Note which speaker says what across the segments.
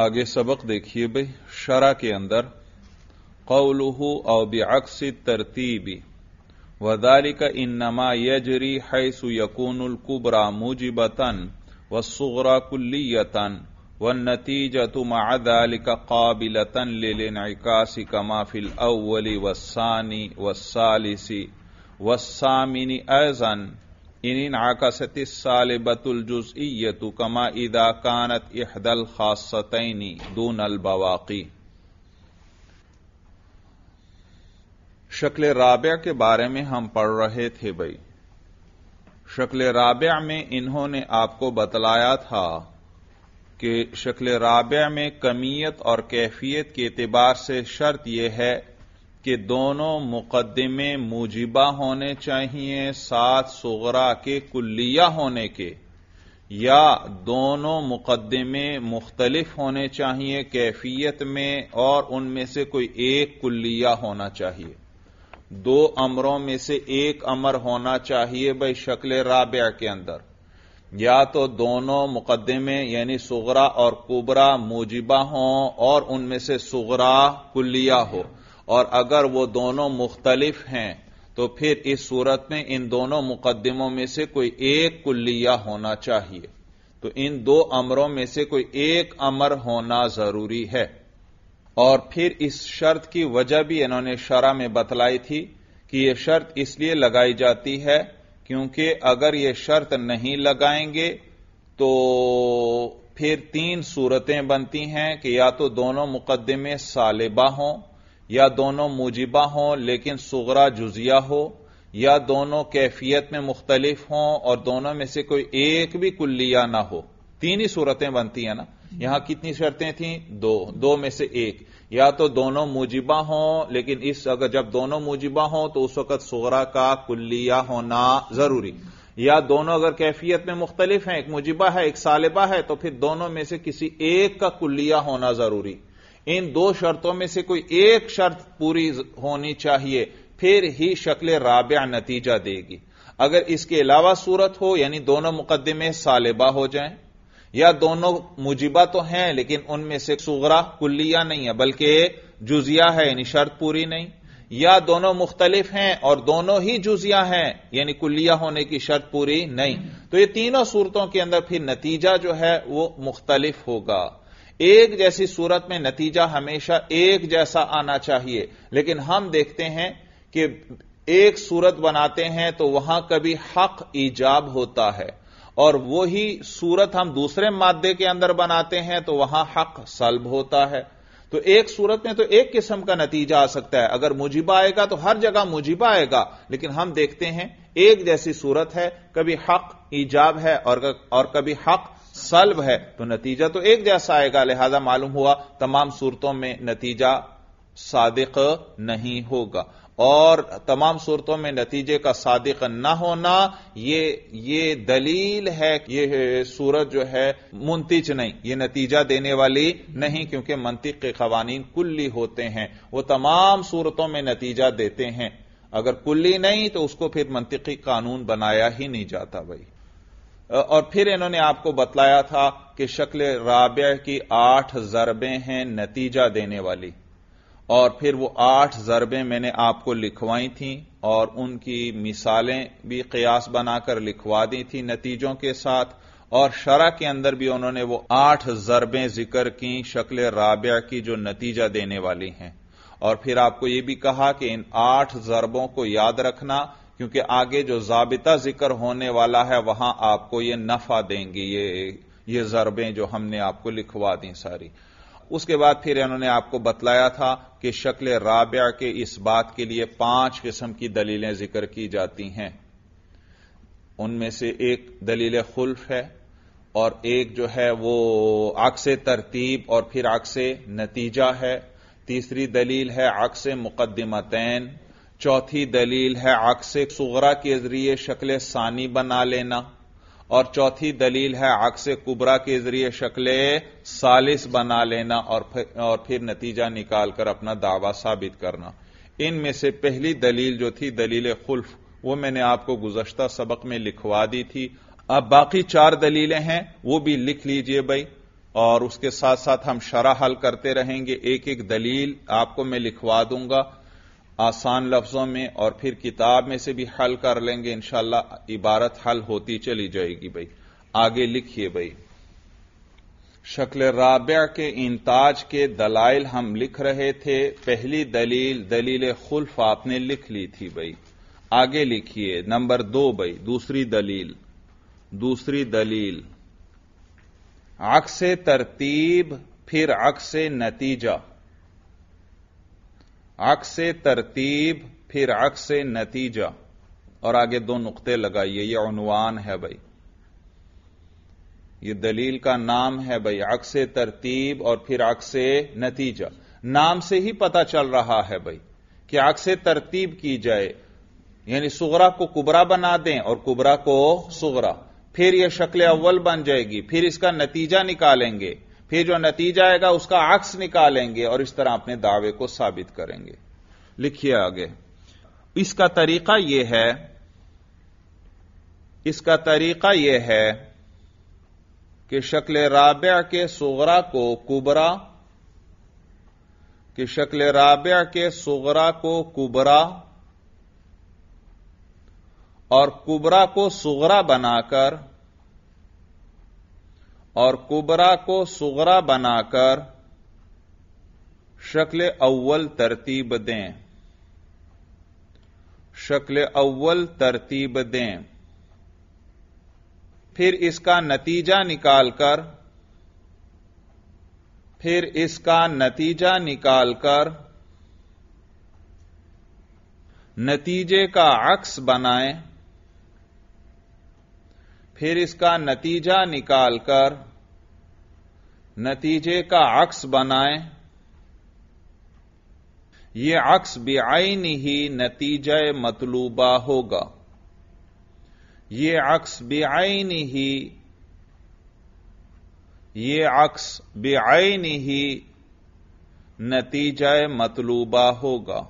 Speaker 1: आगे सबक देखिए भाई शरा के अंदर कौलुहु और बेअक्स तरतीबी वदालिक इन्नमा यजरी हैसु यकूनकुबरा मुजिबतन व सुगरा कुल्लियतन व नतीजत मादालिक काबिलतन लिलिनकासी कमाफिल अव्वली वसानी वसालिसी वसामिनी अजन इन बतुल जुज जुजईयतु कमा इदा कानत इहदल खासतनी दून बवाकी शक्ल राबिया के बारे में हम पढ़ रहे थे भाई शक्ल राबिया में इन्होंने आपको बतलाया था कि शक्ल राबिया में कमियत और कैफियत के एतबार से शर्त यह है कि दोनों मुकदमे मुजिबा होने चाहिए साथ सुगरा के कुलिया होने के या दोनों मुकदमे मुख्तलिफ होने चाहिए कैफियत में और उनमें से कोई एक कुलिया होना चाहिए दो अमरों में से एक अमर होना चाहिए भाई शक्ल राबिया के अंदर या तो दोनों मुकदमे यानी सुगरा और कुबरा मूजिबा हों और उनमें से सुगरा कुल्लिया हो और अगर वो दोनों मुख्तलिफ हैं तो फिर इस सूरत में इन दोनों मुकदमों में से कोई एक कुल्लिया होना चाहिए तो इन दो अमरों में से कोई एक अमर होना जरूरी है और फिर इस शर्त की वजह भी इन्होंने शरा में बतलाई थी कि यह शर्त इसलिए लगाई जाती है क्योंकि अगर यह शर्त नहीं लगाएंगे तो फिर तीन सूरतें बनती हैं कि या तो दोनों मुकदमे सालिबा हों या दोनों मुजिबा हों लेकिन सुगरा जुजिया हो या दोनों कैफियत में मुख्तलिफ हों और दोनों में से कोई एक भी कुल्लिया ना हो तीन ही सूरतें बनती हैं ना यहां कितनी शर्तें थी दो दो में से एक या तो दोनों मुजिबा हों लेकिन इस अगर जब दोनों मुजिबा हों तो उस वक्त सुगरा का कुल्लिया होना जरूरी या दोनों अगर कैफियत में मुख्तलिफ हैं एक मुजिबा है एक सालिबा है तो फिर दोनों में से किसी एक का कुल्लिया होना जरूरी इन दो शर्तों में से कोई एक शर्त पूरी होनी चाहिए फिर ही शक्ल राबिया नतीजा देगी अगर इसके अलावा सूरत हो यानी दोनों मुकदमे सालिबा हो जाए या दोनों मुजिबा तो हैं लेकिन उनमें से सुगरा कुल्लिया नहीं है बल्कि जुजिया है यानी शर्त पूरी नहीं या दोनों मुख्तलिफ हैं और दोनों ही जुजिया हैं यानी कुल्लिया होने की शर्त पूरी नहीं तो ये तीनों सूरतों के अंदर फिर नतीजा जो है वो मुख्तलिफ होगा एक जैसी सूरत में नतीजा हमेशा एक जैसा आना चाहिए लेकिन हम देखते हैं कि एक सूरत बनाते हैं तो वहां कभी हक ईजाब होता है और वही सूरत हम दूसरे मादे के अंदर बनाते हैं तो वहां हक सल्ब होता है तो एक सूरत में तो एक किस्म का नतीजा आ सकता है अगर मुजिबा आएगा तो हर जगह मुजिबा आएगा लेकिन हम देखते हैं एक जैसी सूरत है कभी हक ईजाब है और, और कभी हक सल्ब है तो नतीजा तो एक जैसा आएगा लिहाजा मालूम हुआ तमाम सूरतों में नतीजा सादिक नहीं होगा और तमाम सूरतों में नतीजे का सादिक न होना ये ये दलील है ये सूरत जो है मुंतिज नहीं ये नतीजा देने वाली नहीं क्योंकि मंतिक के कवानीन कुल्ली होते हैं वो तमाम सूरतों में नतीजा देते हैं अगर कुल्ली नहीं तो उसको फिर मंतिकी कानून बनाया ही नहीं जाता भाई और फिर इन्होंने आपको बतलाया था कि शक्ल राब की आठ जरबे हैं नतीजा देने वाली और फिर वो आठ जरबे मैंने आपको लिखवाई थी और उनकी मिसालें भी कयास बनाकर लिखवा दी थी नतीजों के साथ और शरा के अंदर भी उन्होंने वो आठ जरबें जिक्र की शक्ल राब्या की जो नतीजा देने वाली हैं और फिर आपको यह भी कहा कि इन आठ जरबों को याद रखना क्योंकि आगे जो जाबिता जिक्र होने वाला है वहां आपको ये नफा देंगी ये ये जरबें जो हमने आपको लिखवा दी सारी उसके बाद फिर इन्होंने आपको बतलाया था कि शक्ल राबिया के इस बात के लिए पांच किस्म की दलीलें जिक्र की जाती हैं उनमें से एक दलील खुल्फ है और एक जो है वो से तरतीब और फिर से नतीजा है तीसरी दलील है मुकदमा मुकदमतैन चौथी दलील है अक्स सुगरा के जरिए शक्ल सानी बना लेना और चौथी दलील है अक्स कुबरा के जरिए शक्ल सालिस बना लेना और फिर, और फिर नतीजा निकालकर अपना दावा साबित करना इनमें से पहली दलील जो थी दलील खुल्फ वो मैंने आपको गुजश्ता सबक में लिखवा दी थी अब बाकी चार दलीलें हैं वो भी लिख लीजिए भाई और उसके साथ साथ हम शरा हल करते रहेंगे एक एक दलील आपको मैं लिखवा दूंगा आसान लफ्जों में और फिर किताब में से भी हल कर लेंगे इंशाला इबारत हल होती चली जाएगी भाई आगे लिखिए भाई शक्ल राब्या के इंताज के दलाइल हम लिख रहे थे पहली दलील दलील खुल्फ आपने लिख ली थी भाई आगे लिखिए नंबर दो भाई दूसरी दलील दूसरी दलील अक्स तरतीब फिर अक्स नतीजा अक्स तरतीब फिर अक्स नतीजा और आगे दो नुकते लगाइए ये अनुवान है भाई ये दलील का नाम है भाई अक्स तरतीब और फिर अक्स नतीजा नाम से ही पता चल रहा है भाई कि अक्स तरतीब की जाए यानी सुगरा को कुबरा बना दें और कुबरा को सुगरा फिर यह शक्ल अव्वल बन जाएगी फिर इसका नतीजा निकालेंगे फिर जो नतीजा आएगा उसका अक्स निकालेंगे और इस तरह अपने दावे को साबित करेंगे लिखिए आगे इसका तरीका यह है इसका तरीका यह है कि शक्ल राबिया के सोगरा को कुबरा कि शक्ल राबिया के सोगरा को कुबरा और कुबरा को सुगरा बनाकर और कुबरा को सुगरा बनाकर शक्ल अव्वल तरतीब दें शक्ल अव्वल तरतीब दें फिर इसका नतीजा निकालकर फिर इसका नतीजा निकालकर नतीजे का अक्स बनाएं फिर इसका नतीजा निकालकर नतीजे का अक्स बनाएं ये अक्स बेआन ही नतीजे मतलूबा होगा ये अक्स बेआन ही ये अक्स बेआन ही नतीजे मतलूबा होगा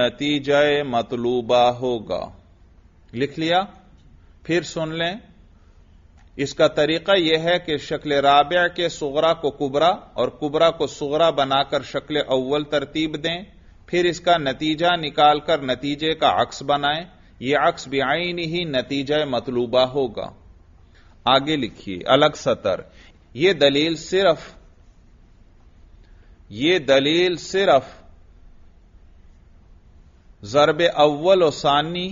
Speaker 1: नतीजे मतलूबा होगा लिख लिया फिर सुन लें इसका तरीका यह है कि शक्ल राबिया के सुगरा को कुबरा और कुबरा को सुगरा बनाकर शक्ल अव्वल तरतीब दें फिर इसका नतीजा निकालकर नतीजे का अक्स बनाएं यह अक्स बेआईन ही नतीजा मतलूबा होगा आगे लिखिए अलग सतर यह दलील सिर्फ ये दलील सिर्फ जरब अव्वल और सानी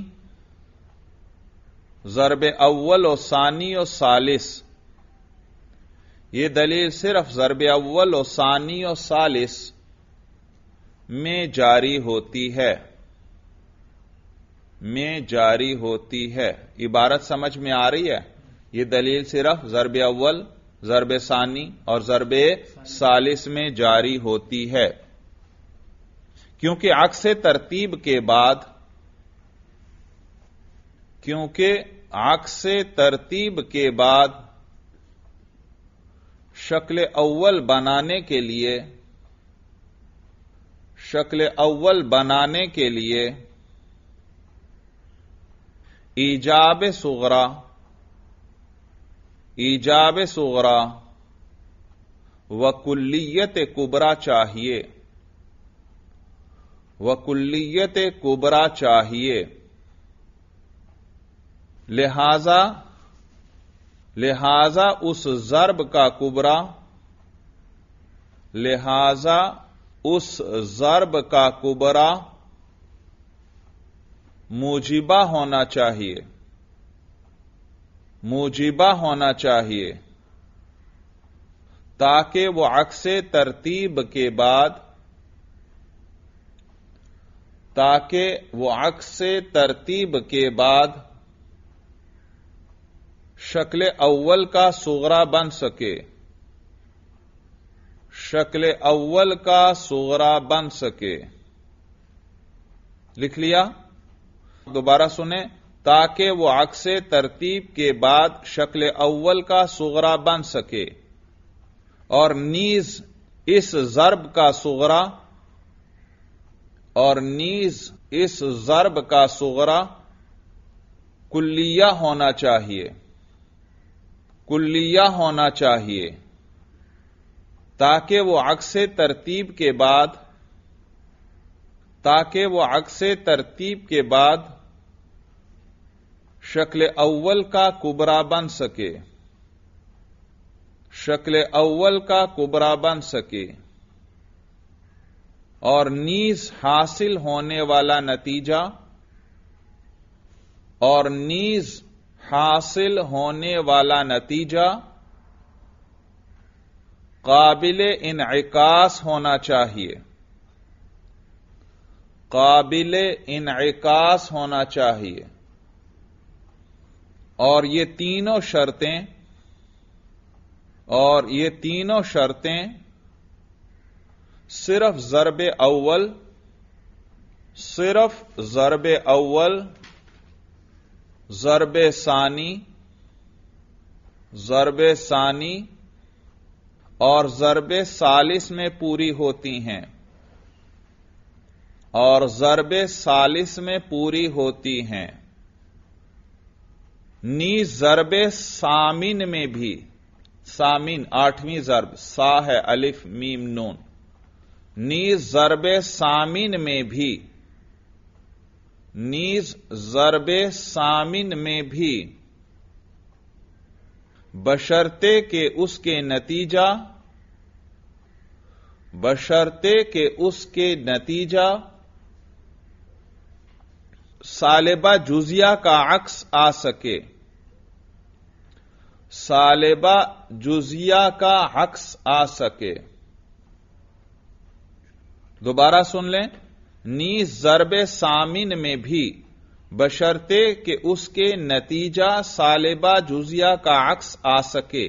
Speaker 1: ज़रब अव्वल और सानी और सालिस ये दलील सिर्फ ज़रब अव्वल और सानी और सालिस में जारी होती है में जारी होती है इबारत समझ में आ रही है ये दलील सिर्फ ज़रब अव्वल ज़रब सानी और ज़रब सालिस में जारी होती है क्योंकि अक्स तरतीब के बाद क्योंकि आंख से तरतीब के बाद शक्ल अव्वल बनाने के लिए शक्ल अव्वल बनाने के लिए ईजाब सुगरा ईजाब सुगरा वकुल्लियत कुबरा चाहिए वकुल्लियत कुबरा चाहिए लिहाजा लिहाजा उस जरब का कुबरा लिहाजा उस जरब का कुबरा मुजिबा होना चाहिए मुजिबा होना चाहिए ताकि वो अक्स तरतीब के बाद ताकि वो अक्स तरतीब के बाद शक्ल अव्वल का सोगरा बन सके शक्ल अव्वल का सोगरा बन सके लिख लिया दोबारा सुने ताकि वो अक्स तरतीब के बाद शक्ल अव्वल का सोगरा बन सके और नीज इस जरब का सोगरा और नीज इस जरब का सोगरा कुल्लिया होना चाहिए कुल्लिया होना चाहिए ताकि वो अक्स तरतीब के बाद ताकि वो अक्स तरतीब के बाद शक्ल अव्वल का कुबरा बन सके शक्ल अव्वल का कुबरा बन सके और नीज हासिल होने वाला नतीजा और नीज हासिल होने वाला नतीजा काबिल इनकास होना चाहिए काबिल इनकास होना चाहिए और ये तीनों शर्तें और ये तीनों शर्तें सिर्फ जरब अव्वल सिर्फ जरब अव्वल जरब सानी जरब सानी और जरब सालिस में पूरी होती हैं और जरब सालिस में पूरी होती हैं नी जरब सामिन में भी सामिन आठवीं जरब सा है अलिफ मीम नून नी जरब सामिन में भी नीज जरबे सामिन में भी बशर्ते के उसके नतीजा बशर्ते के उसके नतीजा सालेबा जुजिया का अक्स आ सके सालेबा जुजिया का अक्स आ सके दोबारा सुन लें नी जरब सामिन में भी बशर्ते कि उसके नतीजा सालेबा जुजिया का अक्स आ सके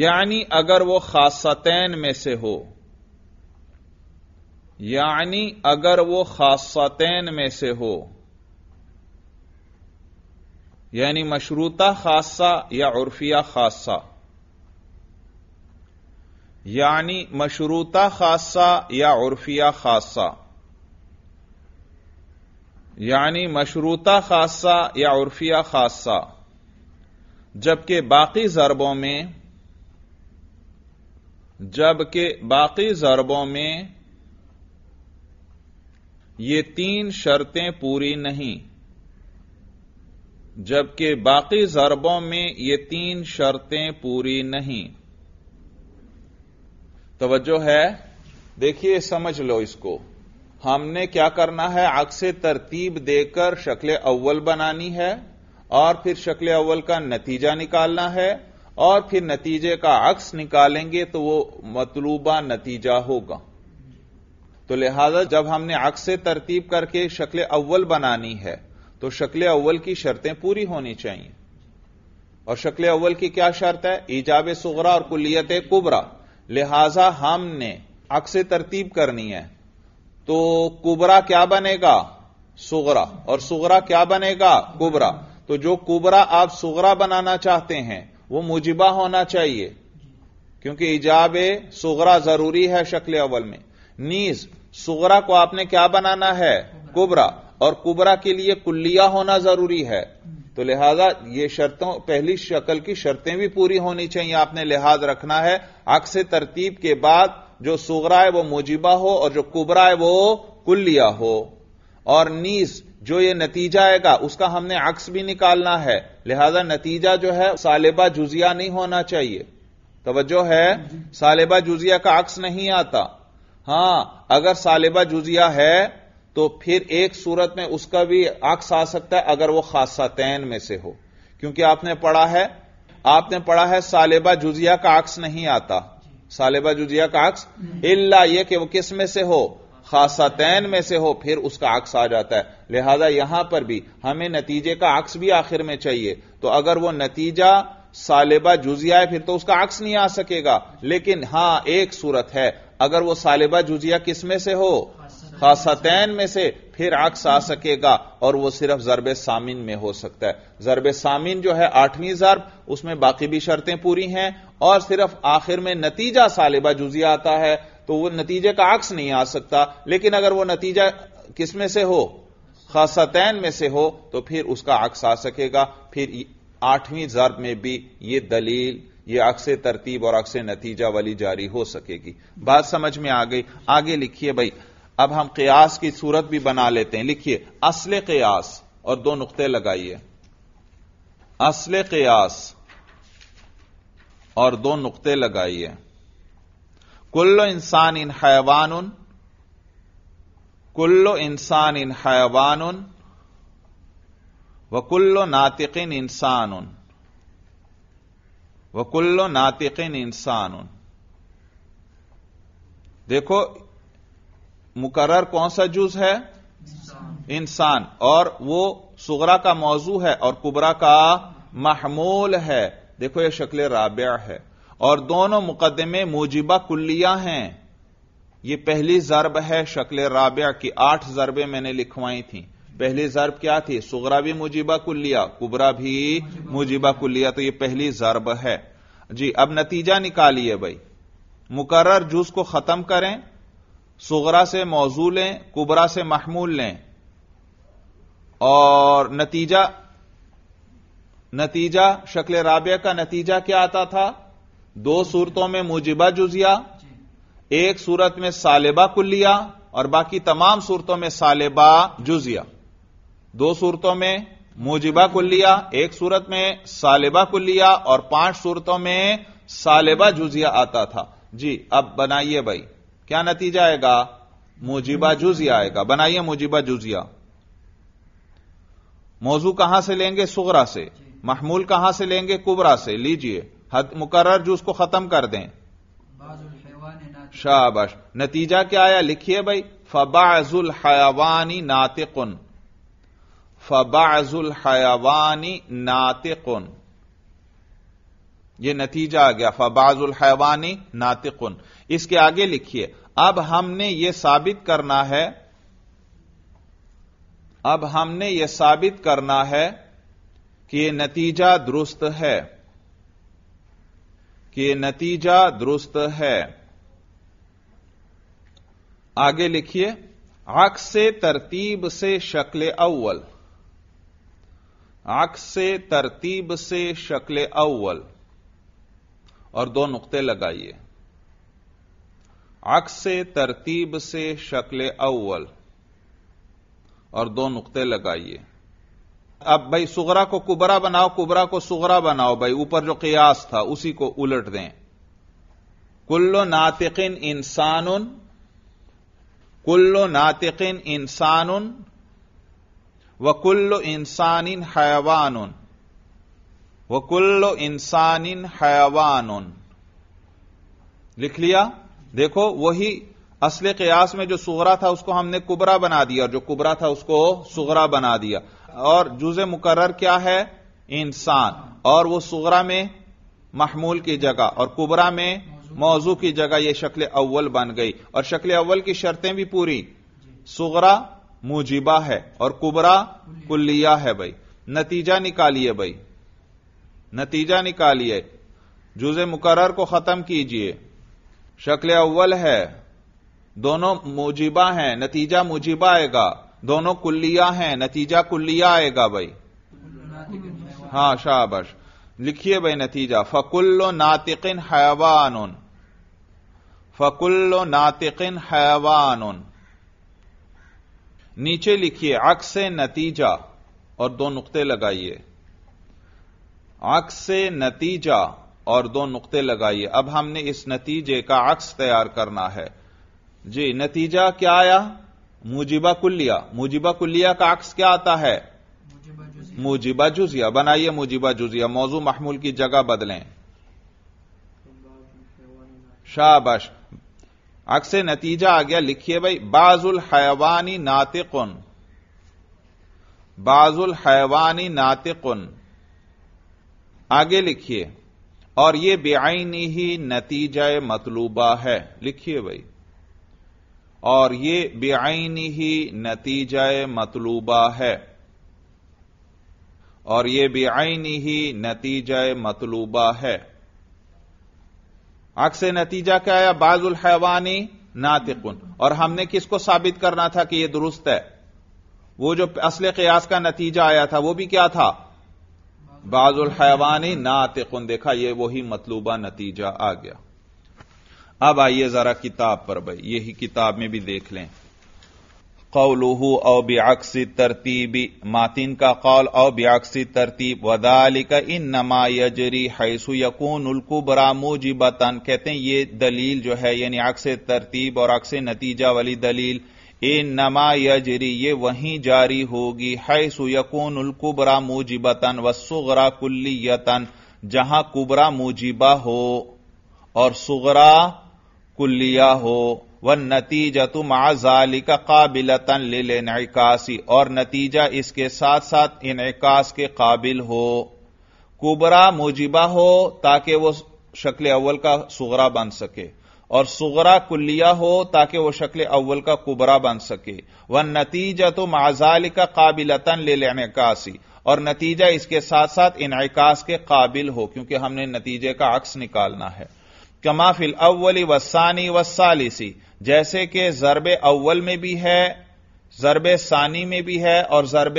Speaker 1: यानी अगर वो खासतैन में से हो यानी अगर वो खासतैन में से हो यानी मशरूता खासा या उर्फिया खासा यानी मशरूता खासा या उर्फिया खासा यानी मशरूता खासा या उर्फिया खासा जबकि बाकी जरबों में जबकि बाकी जरबों में ये तीन शर्तें पूरी नहीं जबकि बाकी जरबों में ये तीन शर्तें पूरी नहीं तोज्जो है देखिए समझ लो इसको हमने क्या करना है अक्स तरतीब देकर शक्ल अव्वल बनानी है और फिर शक्ल अव्वल का नतीजा निकालना है और फिर नतीजे का अक्स निकालेंगे तो वो मतलूबा नतीजा होगा तो लिहाजा जब हमने अक्स तरतीब करके शक्ल अव्वल बनानी है तो शक्ल अव्वल की शर्तें पूरी होनी चाहिए और शक्ल अव्वल की क्या शर्त है ईजाब सुगरा और कुलियत कुबरा लिहाजा हमने अक्स तरतीब करनी है तो कुबरा क्या बनेगा सुगरा और सुगरा क्या बनेगा कुबरा तो जो कुबरा आप सुगरा बनाना चाहते हैं वो मुजिबा होना चाहिए क्योंकि इजाब सुगरा जरूरी है शक्ल अवल में नीज सुगरा को आपने क्या बनाना है कुबरा और कुबरा के लिए कुल्लिया होना जरूरी है तो लिहाजा ये शर्तों पहली शक्ल की शर्तें भी पूरी होनी चाहिए आपने लिहाज रखना है अक्स तरतीब के बाद जो सुगरा है वो मोजिबा हो और जो कुबरा है वो कुल्लिया हो और नीस जो ये नतीजा आएगा उसका हमने अक्स भी निकालना है लिहाजा नतीजा जो है सालेबा जुजिया नहीं होना चाहिए तोज्जो है सालेबा जुजिया का अक्स नहीं आता हां अगर सालेबा जुजिया है तो फिर एक सूरत में उसका भी अक्स आ सकता है अगर वो तैन में से हो क्योंकि आपने पढ़ा है आपने पढ़ा है सालेबा जुजिया का अक्स नहीं आता सालेबा जुजिया का अक्स इल्ला ये कि वो किस में से हो खासा तैन में से हो फिर उसका अक्स आ जाता है लिहाजा यहां पर भी हमें नतीजे का अक्स भी आखिर में चाहिए तो अगर वो नतीजा सालेबा जुजिया है फिर तो उसका अक्स नहीं आ सकेगा लेकिन हां एक सूरत है अगर वो सालेबा जुजिया किस में से हो खासतैन में से फिर अक्स आ सकेगा और वो सिर्फ जरब सामिन में हो सकता है जरब सामिन जो है आठवीं जरब उसमें बाकी भी शर्तें पूरी हैं और सिर्फ आखिर में नतीजा सालिबा जुजिया आता है तो वह नतीजे का अक्स नहीं आ सकता लेकिन अगर वह नतीजा किसमें से हो खासतैन में से हो तो फिर उसका अक्स आ सकेगा फिर आठवीं जरब में भी ये दलील ये अक्स तरतीब और अक्स नतीजा वाली जारी हो सकेगी बात समझ में आ गई आगे लिखिए भाई अब हम कयास की सूरत भी बना लेते हैं लिखिए असल कयास और दो नुकते लगाइए असल कयास और दो नुकते लगाइए कुल्लो इंसान इन हैवान उन कुल्लो इंसान इन हैवान उन वकुल्लो नातिकिन इंसान व कुल्लो नातिकिन इंसान उन देखो मुकर कौन सा जुज है इंसान और वो सुगरा का मौजू है और कुबरा का महमूल है देखो यह शक्ल राबिया है और दोनों मुकदमे मोजिबा कुल्लिया हैं यह पहली जरब है शक्ल राबिया की आठ जरबे मैंने लिखवाई थी पहली जरब क्या थी सुगरा भी मुजिबा कुल्लिया कुबरा भी मुजिबा कुल्लिया तो यह पहली जरब है जी अब नतीजा निकालिए भाई मुकर जूस को खत्म करें सगरा से मौजू लें कुबरा से महमूल लें और नतीजा नतीजा शक्ल राबिया का नतीजा क्या आता था दो सूरतों में मुजिबा जुजिया एक सूरत में सालेबा कुल्लिया और बाकी तमाम सूरतों में सालेबा जुजिया दो सूरतों में मुजिबा कुल्लिया एक सूरत में सालेबा कुल्लिया और पांच सूरतों में सालेबा जुजिया आता था जी अब बनाइए भाई क्या नतीजा आएगा मुजीबा जुजिया आएगा बनाइए मुजीबा जुजिया मौजू कहां से लेंगे सुगरा से महमूल कहां से लेंगे कुबरा से लीजिए मुकर्र जूस को खत्म कर दें शाबाश नतीजा क्या आया लिखिए भाई फबाजुल हयावानी नातिकुन फबाजुल हयावानी नातिकुन ये नतीजा आ गया फबाजुल हयावानी नातिकुन इसके आगे लिखिए अब हमने यह साबित करना है अब हमने यह साबित करना है कि यह नतीजा दुरुस्त है कि यह नतीजा दुरुस्त है आगे लिखिए आख से तरतीब से शक्ल अव्वल आख से तरतीब से शक्ल अव्वल और दो नुकते लगाइए अक्स तरतीब से शक्ल अव्वल और दो नुकते लगाइए अब भाई सुगरा को कुबरा बनाओ कुबरा को सुगरा बनाओ भाई ऊपर जो कयास था उसी को उलट दें कुल्लो नातिकिन इंसान कुल्लो नातिकिन इंसान व कुल्लो इंसानिन हैवान व कुल्लो इंसानिन हैवान लिख लिया देखो वही असल कयास में जो सुगरा था उसको हमने कुबरा बना दिया और जो कुबरा था उसको सुगरा बना दिया और जुज मुकर्र क्या है इंसान और वो सुगरा में महमूल की जगह और कुबरा में मौजू की जगह यह शक्ल अव्वल बन गई और शक्ल अव्वल की शर्तें भी पूरी सुगरा मुजिबा है और कुबरा कुल्लिया है भाई नतीजा निकालिए भाई नतीजा निकालिए जुजे मुकर्र को खत्म कीजिए शक्ल अव्वल है दोनों मुजिबा हैं नतीजा मुजिबा आएगा दोनों कुल्लिया हैं नतीजा कुल्लिया आएगा भाई हां शाबश लिखिए भाई नतीजा फकुल्लो नातिकिन हैवान फकुल्लो नातिकिन हैवान नीचे लिखिए अक्स नतीजा और दो नुकते लगाइए अक्स नतीजा और दो नुकते लगाइए अब हमने इस नतीजे का अक्स तैयार करना है जी नतीजा क्या आया मुजिबा कुल्लिया मुजिबा कुल्लिया का अक्स क्या आता है मुजिबा जुजिया बनाइए मुजिबा जुजिया मौजू महमूल की जगह बदलें शाबश अक्स नतीजा आ गया लिखिए भाई बाजुल हैवानी नातिकुन बाजुल हैवानी नातिकुन आगे लिखिए और यह बेआईनी ही नतीजा मतलूबा है लिखिए भाई और ये बेआईनी ही नतीजा मतलूबा है और ये बेआईनी ही नतीजा मतलूबा है आग से नतीजा क्या आया बाजुल हैवानी नातिकुन और हमने किसको साबित करना था कि यह दुरुस्त है वो जो असल कयास का नतीजा आया था वो भी क्या था बाजुल हैवानी नातिकुन देखा ये वही मतलूबा नतीजा आ गया अब आइए जरा किताब पर भाई यही किताब में भी देख लें कौलूहू औ ब्याक्स तरतीबी मातिन का कौल औ ब्याक्स तरतीब वदालिक इन नमा यजरी हैसु यकून उल्कुबरा मुजिबतन कहते हैं ये दलील जो है यानी अक्स तरतीब और अक्स नतीजा वाली दलील ए नमा यजरी ये वहीं जारी होगी है सुयकून उलकुबरा मुजिबतन व सुगरा कुल्लियतन जहां कुबरा मुजिबा हो और सुगरा कुल्लिया हो व नतीजा तुम का काबिलतन ले इनकासी और नतीजा इसके साथ साथ इनकास के काबिल हो कुबरा मुजिबा हो ताकि वो शक्ल अव्वल का सुगरा बन सके और सुगरा कुल्लिया हो ताकि वह शक्ल अव्वल का कुबरा बन सके वह नतीजा तो माजाल का काबिलतन ले सी और नतीजा इसके साथ साथ इनकास के काबिल हो क्योंकि हमने नतीजे का अक्स निकालना है कमाफिल अव्वली वसानी व सालिसी जैसे कि जरब अव्वल में भी है जरब सानी में भी है और जरब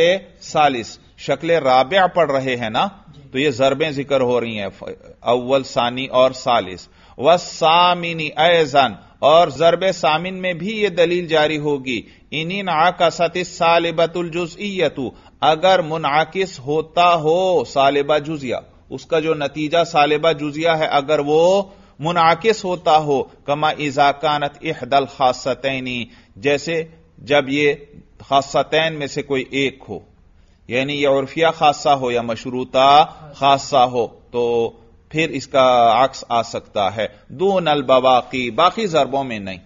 Speaker 1: सालिस शक्ल राब्या पढ़ रहे हैं ना तो ये जरबें जिक्र हो रही हैं अव्वल सानी और सालिस व सामिनी ऐजन और जरब सामिन में भी यह दलील जारी होगी इनिन आकसत सालिबतुल जुजियतु अगर मुनाकिस होता हो सालिबा जुजिया उसका जो नतीजा सालिबा जुजिया है अगर वो मुनाकिस होता हो कमा इजाकानत इहदल खासतैनी जैसे जब ये खासतैन में से कोई एक हो यानी यह उर्फिया खासा हो या मशरूता खासा हो तो फिर इसका अक्स आ सकता है दो नल बवाकी बाकी जरबों में नहीं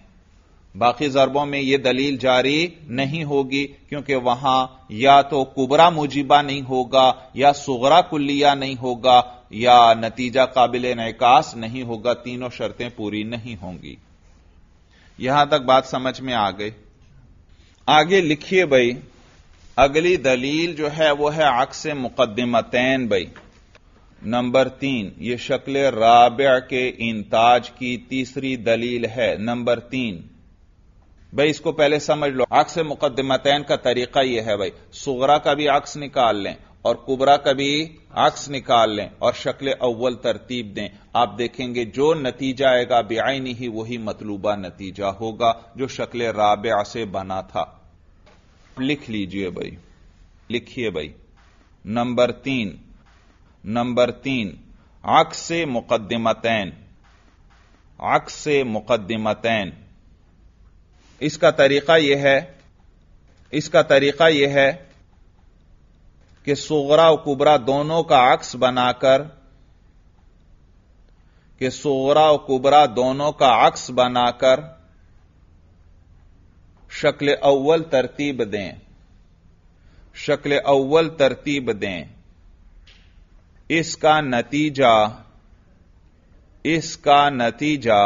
Speaker 1: बाकी जरबों में यह दलील जारी नहीं होगी क्योंकि वहां या तो कुबरा मुजिबा नहीं होगा या सुगरा कुल्लिया नहीं होगा या नतीजा काबिल नकास नहीं होगा तीनों शर्तें पूरी नहीं होंगी यहां तक बात समझ में आ गई आगे लिखिए भाई अगली दलील जो है वह है अक्स मुकदमतैन भाई नंबर तीन ये शक्ल राब्य के इंताज की तीसरी दलील है नंबर तीन भाई इसको पहले समझ लो अक्स मुकदमतैन का तरीका यह है भाई सुगरा का भी अक्स निकाल लें और कुबरा का भी अक्स निकाल लें और शक्ल अव्वल तरतीब दें आप देखेंगे जो नतीजा आएगा बेआईनी ही वही मतलूबा नतीजा होगा जो शक्ल राब्या से बना था लिख लीजिए भाई लिखिए भाई नंबर तीन नंबर तीन अक्स से मुकदमतैन अक्स से मुकदमतैन इसका तरीका यह है इसका तरीका यह है कि सोगरा और कुबरा दोनों का अक्स बनाकर कि सोगरा और कुबरा दोनों का अक्स बनाकर शक्ल अव्वल तरतीब दें शक्ल अव्वल तरतीब दें इसका नतीजा इसका नतीजा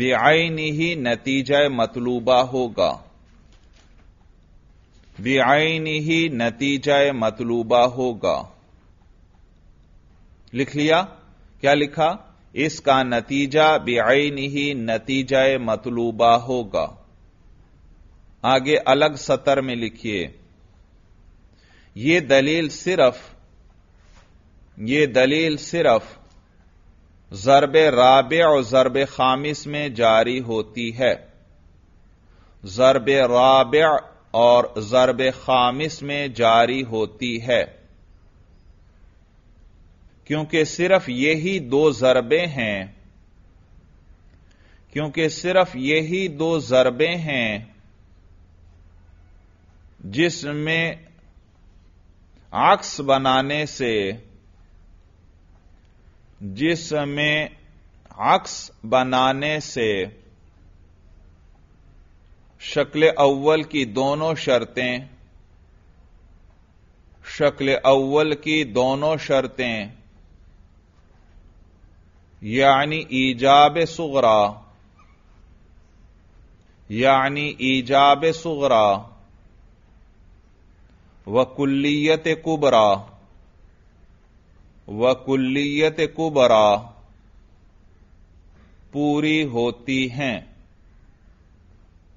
Speaker 1: बेआईनी ही नतीजा मतलूबा होगा बेआईनी ही नतीजा मतलूबा होगा लिख लिया क्या लिखा इसका नतीजा बेआईनी ही नतीजा मतलूबा होगा आगे अलग सतर में लिखिए यह दलील सिर्फ ये दलील सिर्फ ज़रब राब और ज़रब खामिस में जारी होती है ज़रब राब और ज़रब खामिस में जारी होती है क्योंकि सिर्फ यही दो ज़रबे हैं क्योंकि सिर्फ यही दो ज़रबे हैं जिसमें आक्स बनाने से जिसमें अक्स बनाने से शक्ल अव्वल की दोनों शर्तें शक्ल अव्वल की दोनों शर्तें यानी ईजाब सुगरा यानी ईजाब सुगरा व कुल्लियत कुबरा व कुल्लियत कुबरा पूरी होती हैं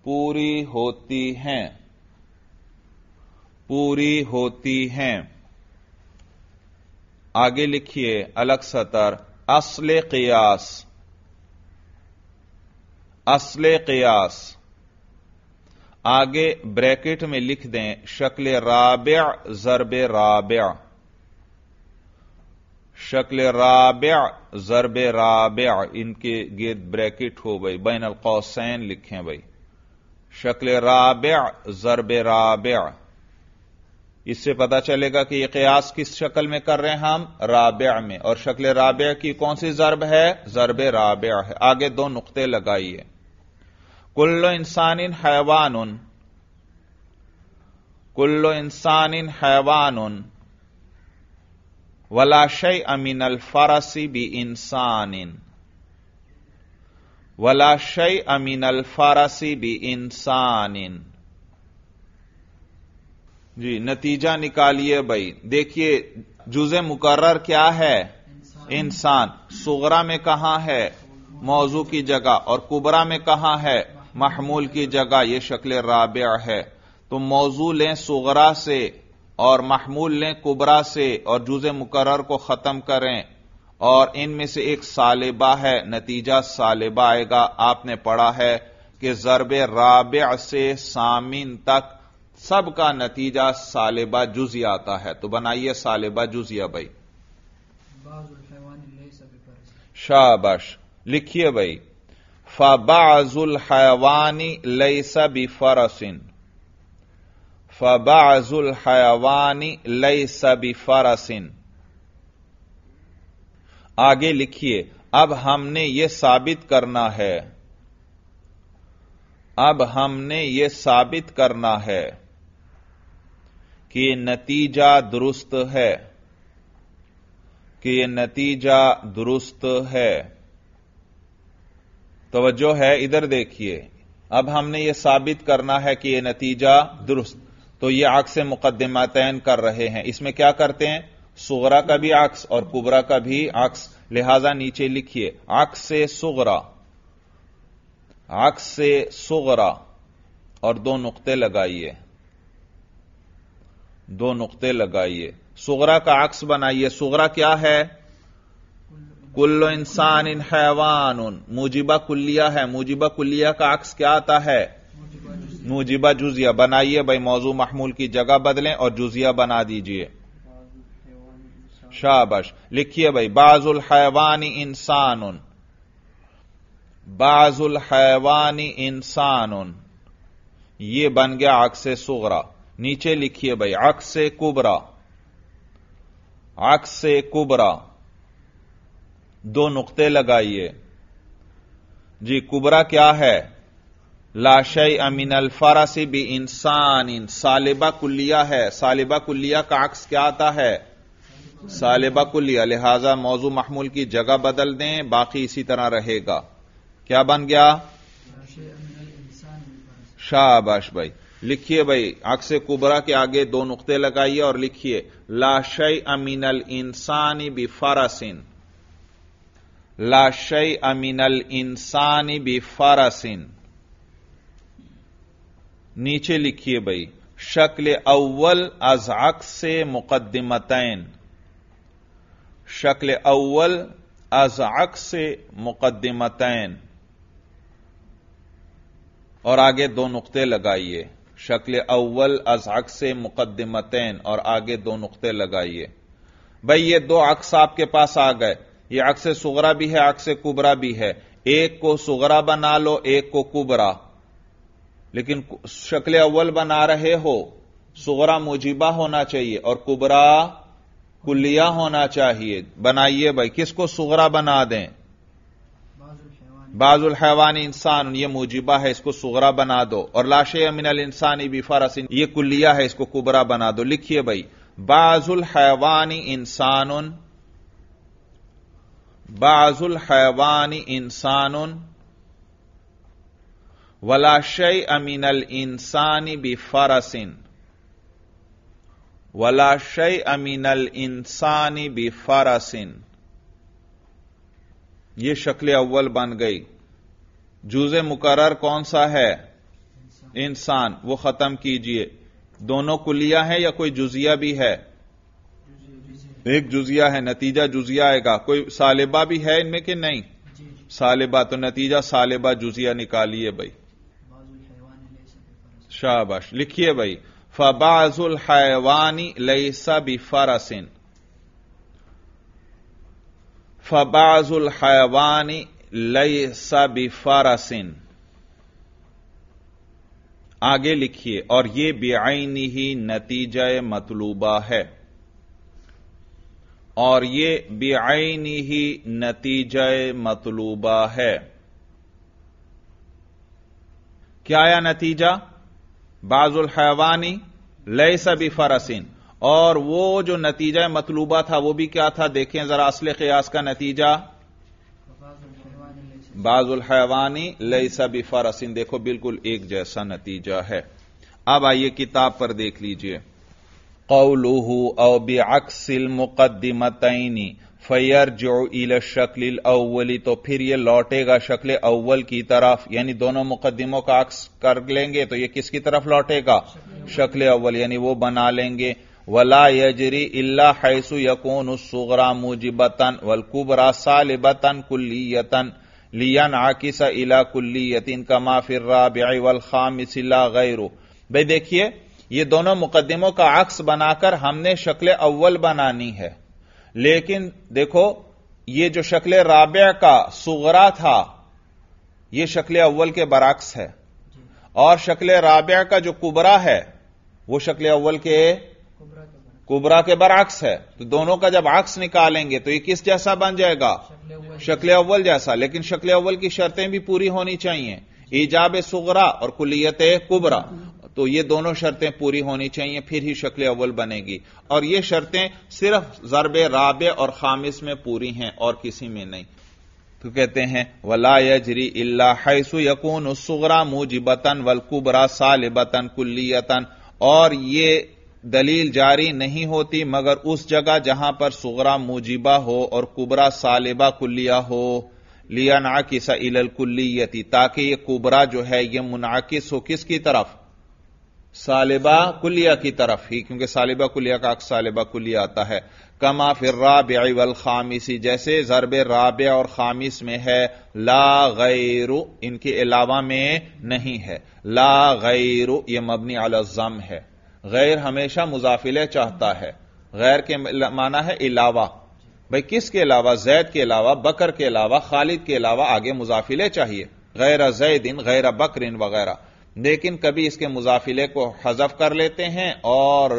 Speaker 1: पूरी होती हैं पूरी होती हैं आगे लिखिए अलग सतर असल कयास असल कयास आगे ब्रैकेट में लिख दें शक्ल राब जरब राब्या शक्ल राब्या जरब राब्या इनके गिर्द ब्रैकेट हो गई बैन अलकौसैन लिखे भाई शक्ल राब्या जरब राब्या इससे पता चलेगा कि यह कयास किस शक्ल में कर रहे हैं हम राब्या में और शक्ल राब्या की कौन सी जरब है जरब राब्या है आगे दो नुकते लगाइए कुल्लो इंसान इन हैवान उन कुल्लो इंसान इन हैवान उन वलाशय अल फरसी भी इंसान वलाशय अल फरसी भी इंसान जी नतीजा निकालिए भाई देखिए जुजे मुकर्र क्या है इंसान सुगरा में कहां है मौजू की जगह और कुबरा में कहां है महमूल की जगह यह शक्ल राब है तो मौजू लें सुगरा से और महमूल लें कुबरा से और जूज मुकर को ख़त्म करें और इनमें से एक सालिबा है नतीजा सालिबा आएगा आपने पढ़ा है कि ज़रब राब से सामिन तक सबका नतीजा सालिबा जुजिया आता है तो बनाइए सालिबा जुजिया भाई शाबश लिखिए भाई फबाजुल हैवानी लई सबी फरसिन फबाजुल हयावानी लई सबी फरासिन आगे लिखिए अब हमने यह साबित करना है अब हमने यह साबित करना है कि नतीजा दुरुस्त है कि यह नतीजा दुरुस्त है जो है इधर देखिए अब हमने यह साबित करना है कि यह नतीजा दुरुस्त तो ये मुकदमा तैन कर रहे हैं इसमें क्या करते हैं सुगरा का भी आक्स और कुबरा का भी अक्स लिहाजा नीचे लिखिए अक्स से सुगरा अक्स से सुगरा और दो नुकते लगाइए दो नुकते लगाइए सुगरा का अक्स बनाइए सुगरा क्या है कुल्लो इंसान इन हैवान उन मुजिबा कुल्लिया है मुजिबा कुल्लिया का अक्स क्या आता है मुजिबा जुजिया बनाइए भाई मौजू महमूल की जगह बदलें और जुजिया बना दीजिए शाबश लिखिए भाई बाजुल हैवानी इंसान उन बाजुल हैवानी इंसान उन ये बन गया अक्स सुगरा नीचे लिखिए भाई अक्स कुबरा अक्स कुबरा दो नुकते लगाइए जी कुबरा क्या है लाशय अल फरसी भी इंसान इन सालिबा कुलिया है सालिबा कुलिया का अक्स क्या आता है सालिबा कुलिया लिहाजा मौजू महमूल की जगह बदल दें बाकी इसी तरह रहेगा क्या बन गया शाबाश भाई लिखिए भाई अक्स कुबरा के आगे दो नुकते लगाइए और लिखिए अमिन अल इंसानी भी फरसिन अमिन अल इंसानी भी फरसिन नीचे लिखिए भाई शक्ल अव्वल अज अक्स से मुकदमतैन शक्ल अव्वल अज अक्स से मुकदमतैन और आगे दो नुकते लगाइए शक्ल अव्वल अज अक्स से मुकदमतैन और आगे दो नुकते लगाइए भाई ये दो अक्स आपके पास आ गए ये अक्स सुगरा भी है अक्स कुबरा भी है एक को सुगरा बना लो एक को कुबरा लेकिन शक्ल अव्वल बना रहे हो सोरा मुजीबा होना चाहिए और कुबरा कुलिया होना चाहिए बनाइए भाई किसको सोरा बना दें बाजुल हैवान इंसान ये मुजीबा है इसको सोरा बना दो और लाश अमिनल इंसानी भी ये कुलिया है इसको कुबरा बना दो लिखिए भाई बाजुल हैवानी इंसान बाजुल हैवानी इंसान वलाशय अमीनल इंसानी बी फरसिन वलाशय अमीनल इंसानी बी फरसिन ये शक्ल अव्वल बन गई जूज मुकर्र कौन सा है इंसान वो खत्म कीजिए दोनों कुलिया है या कोई जुजिया भी है एक जुजिया है नतीजा जुजिया आएगा कोई सालिबा भी है इनमें कि नहीं सालिबा तो नतीजा सालिबा जुजिया निकालिए भाई शाबाश लिखिए भाई फबाजुल हैवानी लई बी फरसिन फबाजुल हैवानी लई बी फरसिन आगे लिखिए और यह बेआईनी ही नतीजा मतलूबा है और ये बेआईनी ही नतीजा मतलूबा है क्या आया नतीजा बाजुल हैवानी लय सबी फरसिन और वो जो नतीजा मतलूबा था वो भी क्या था देखें जरा असल कयास का नतीजा बाजुल हैवानी लई सबी फरसिन देखो बिल्कुल एक जैसा नतीजा है अब आइए किताब पर देख लीजिए कौलूहू औ अक्सिल मुकदमतनी फैर जो इल शक्ल अव्वली तो फिर ये लौटेगा शक्ल अव्वल की तरफ यानी दोनों मुकदमों का अक्स कर लेंगे तो ये किसकी तरफ लौटेगा शक्ल अव्वल यानी वो बना लेंगे वला यजरी इला हैसु यकून सुगरा मुजिबतन वलकुबरा सालिबतन कुल्लियतन लियन आकिस इला कुल्लियतिन कमा फिर्रा वल खाम इसला गैरू भाई देखिए ये दोनों मुकदमों का अक्स बनाकर हमने शक्ल अव्वल बनानी है लेकिन देखो ये जो शक्ल राब्य का सुगरा था यह शक्ल अव्वल के बराक्स है और शक्ल राब्य का जो कुबरा है वो शक्ल अव्वल के कुबरा के बराक्स है तो दोनों का जब आक्स निकालेंगे तो ये किस जैसा बन जाएगा शक्ल अव्वल जैसा लेकिन शक्ल अव्वल की शर्तें भी पूरी होनी चाहिए ईजाब सुगरा और कुलियत कुबरा तो ये दोनों शर्तें पूरी होनी चाहिए फिर ही शक्ल अव्वल बनेगी और ये शर्तें सिर्फ जरब राबे और खामिस में पूरी हैं और किसी में नहीं तो कहते हैं वला यजरी इल्ला हैसु यकून सुगरा मुजिबतन वलकुबरा सालिबतन कुल्लियतन और ये दलील जारी नहीं होती मगर उस जगह जहां पर सुगरा मुजिबा हो और कुबरा सालिबा कुल्लिया हो लिया नाकिसा इलल कुल्लियती ताकि ये कुबरा जो है ये मुनाकिस हो किसकी तरफ सालिबा कुलिया की तरफ ही क्योंकि सालिबा कुलिया का अक्स सालिबा कुलिया आता है कमा फिर राब्या वल खामिसी जैसे जरब राब और खामिस में है ला गैरु इनके अलावा में नहीं है ला गैरु ये मबनी अलजम है गैर हमेशा मुजाफिल चाहता है गैर के माना है अलावा भाई किसके अलावा जैद के अलावा बकर के अलावा खालिद के अलावा आगे मुजाफिले चाहिए गैर जैदिन गैर बकरिन वगैरह लेकिन कभी इसके मुजाफिले को हजफ कर लेते हैं और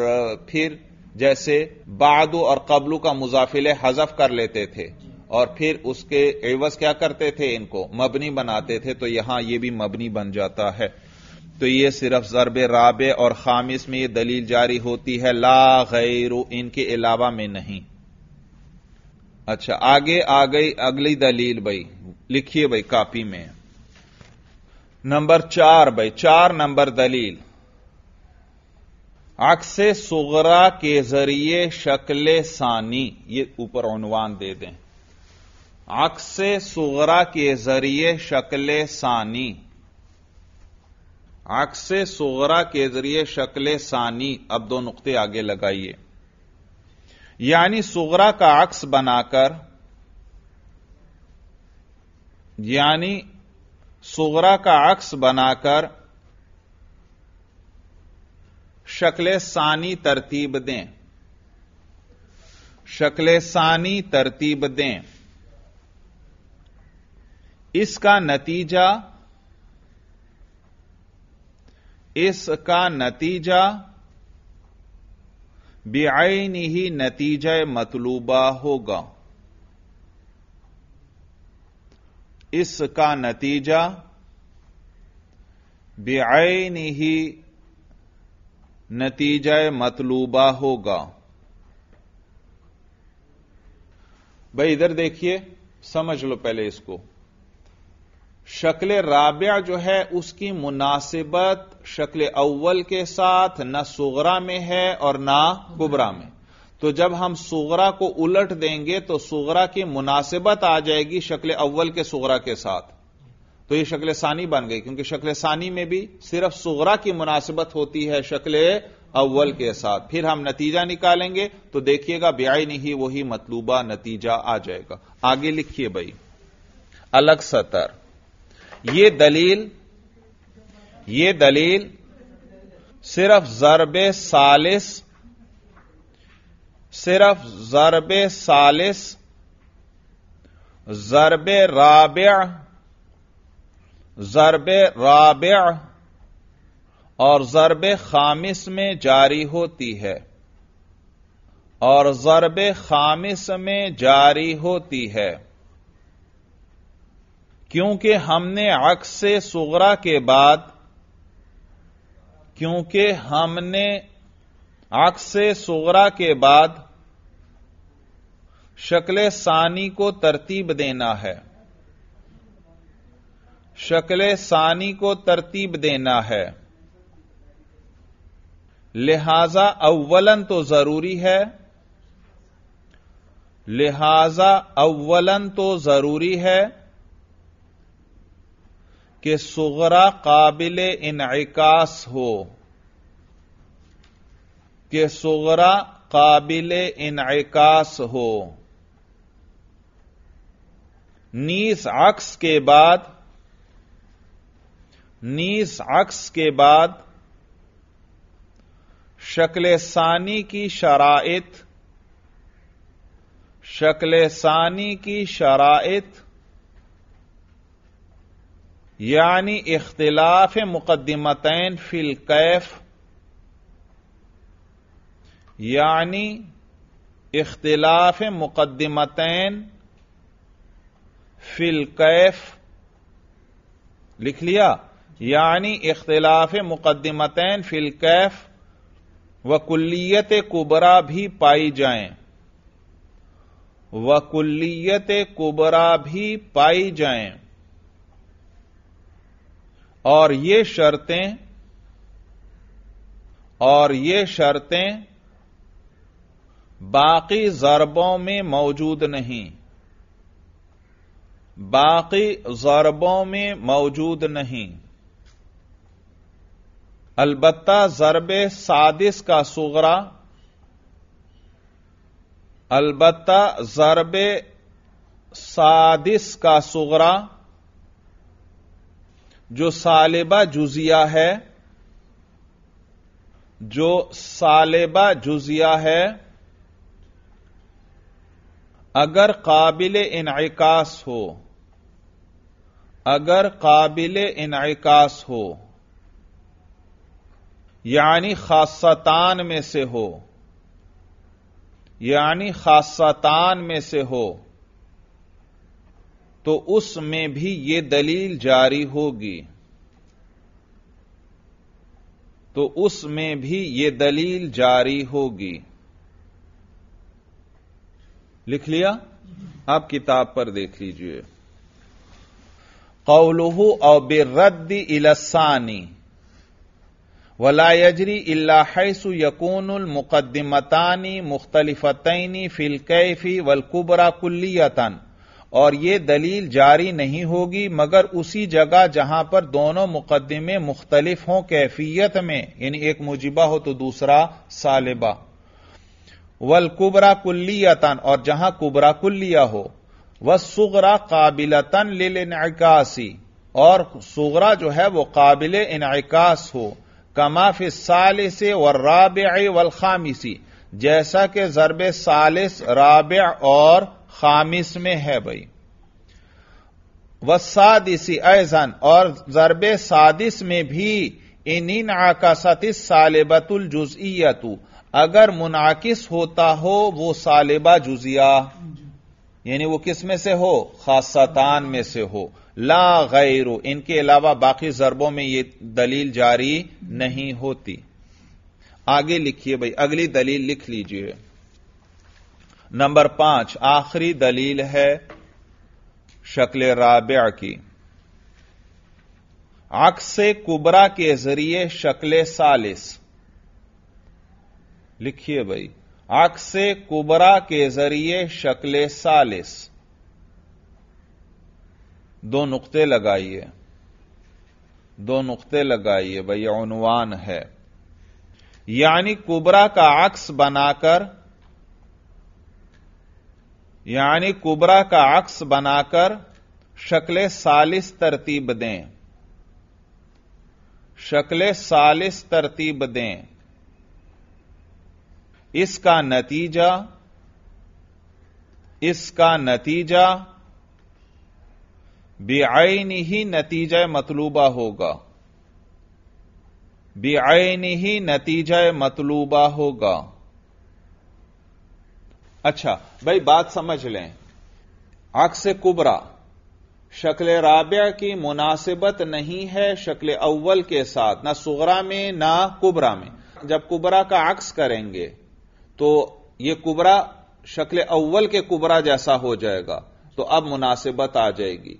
Speaker 1: फिर जैसे बादू और कबलू का मुजाफिले हजफ कर लेते थे और फिर उसके एवज क्या करते थे इनको मबनी बनाते थे तो यहां यह भी मबनी बन जाता है तो ये सिर्फ जरब राबे और खामिस में ये दलील जारी होती है ला गैर इनके अलावा में नहीं अच्छा आगे आ गई अगली दलील भाई लिखिए भाई कापी में नंबर चार भाई चार नंबर दलील अक्स सुगरा के जरिए शक्ल सानी ये ऊपर उनवान दे दें अक्स सुगरा के जरिए शक्ल सानी अक्स सुगरा के जरिए शक्ल सानी अब दो नुकते आगे लगाइए यानी सुगरा का अक्स बनाकर यानी सुगरा का अक्स बनाकर शक्ल सानी तरतीब दें शक्ल सानी तरतीब दें इसका नतीजा इसका नतीजा बेआईनी ही नतीजा मतलूबा होगा इसका नतीजा बेआन ही नतीजा मतलूबा होगा भाई इधर देखिए समझ लो पहले इसको शक्ल राबिया जो है उसकी मुनासिबत शक्ल अव्वल के साथ ना सुगरा में है और ना कुबरा में तो जब हम सुगरा को उलट देंगे तो सुगरा की मुनासिबत आ जाएगी शक्ल अव्वल के सुगरा के साथ तो ये शक्ल सानी बन गई क्योंकि शक्ल सानी में भी सिर्फ सुगरा की मुनासिबत होती है शक्ल अव्वल के साथ फिर हम नतीजा निकालेंगे तो देखिएगा ब्याई नहीं वही मतलूबा नतीजा आ जाएगा आगे लिखिए भाई अलग सतर ये दलील ये दलील सिर्फ जरबे सालिस सिर्फ जरब सालिस जरब राब जरब राब और जरब खामिस में जारी होती है और जरब खामिस में जारी होती है क्योंकि हमने अक्स से सुगरा के बाद क्योंकि हमने अक्स से सुगरा के बाद शक्ल सानी को तरतीब देना है शक्ल सानी को तरतीब देना है लिहाजा अव्वलन तो जरूरी है लिहाजा अव्वलन तो जरूरी है कि सुगरा काबिल इनकास हो कि सुगरा काबिल इनकास हो नीस अक्स के बाद नीस अक्स के बाद शक्ल सानी की शराइत शक्ल सानी की शराइत यानी इख्तिलाफ मुकदमतैन फिल कैफ यानी इख्तिलाफ मुकदमतैन फिल कैफ लिख लिया यानी इख्तिलाफ मुकदमतैन फिल कैफ व कुल्लियत कुबरा भी पाई जाए व कुल्लियत कुबरा भी पाई जाए और ये शर्तें और ये शर्तें बाकी जरबों में मौजूद नहीं बाकी जरबों में मौजूद नहीं अलबत्ता जरब सादिस का सुगरा अलबत्ता जरब सादिस का सुगरा जो सालेबा जुजिया है जो सालेबा जुजिया है अगर काबिल इनकास हो अगर काबिल इनकास हो यानी खासतान में से हो यानी खासतान में से हो तो उसमें भी ये दलील जारी होगी तो उसमें भी ये दलील जारी होगी लिख लिया आप किताब पर देख लीजिए कौलहू और बेरद्द इलसानी वलायजरी अल्लासु यकूनुल मुकदमतानी मुख्तलिफतनी फिलकैफी वलकुबरा कुल्लियतन और ये दलील जारी नहीं होगी मगर उसी जगह जहां पर दोनों मुकदमे मुख्तलिफ हों कैफियत में यानी एक मुजिबा हो तो दूसरा सालिबा वलकुबरा कुल्लियतन और जहां कुबरा कुल्लिया हो व सुगरा काबिलतन लिलकासी और सुगरा जो है वो काबिल इनकास हो कमाफि सालिस व राब वलखामिसी जैसा कि जरब सालिस राब और खामिस में है भाई वसादिसी ऐजन और जरब सादिस में भी इन्हीं आकाशतिस सालिबतुल जुजियतु अगर मुनाकिस होता हो वो सालिबा जुजिया यानी वो किस में से हो खासतान में से हो ला गैर इनके अलावा बाकी जरबों में ये दलील जारी नहीं होती आगे लिखिए भाई अगली दलील लिख लीजिए नंबर पांच आखिरी दलील है शक्ल राब्या की अक्स कुबरा के जरिए शक्ल सालिस लिखिए भाई अक्स कुबरा के जरिए शक्ल सालिस दो नुकते लगाइए दो नुकते लगाइए भाई उनवान है यानी कुबरा का अक्स बनाकर यानी कुबरा का अक्स बनाकर शक्ल सालिस तरतीब दें शक्ल सालिस तरतीब दें इसका नतीजा इसका नतीजा बेआन ही नतीजा मतलूबा होगा बेआन ही नतीजा मतलूबा होगा अच्छा भाई बात समझ लें अक्स कुबरा शक्ल राबिया की मुनासिबत नहीं है शक्ल अव्वल के साथ ना सुगरा में ना कुबरा में जब कुबरा का अक्स करेंगे तो यह कुबरा शक्ल अव्वल के कुबरा जैसा हो जाएगा तो अब मुनासिबत आ जाएगी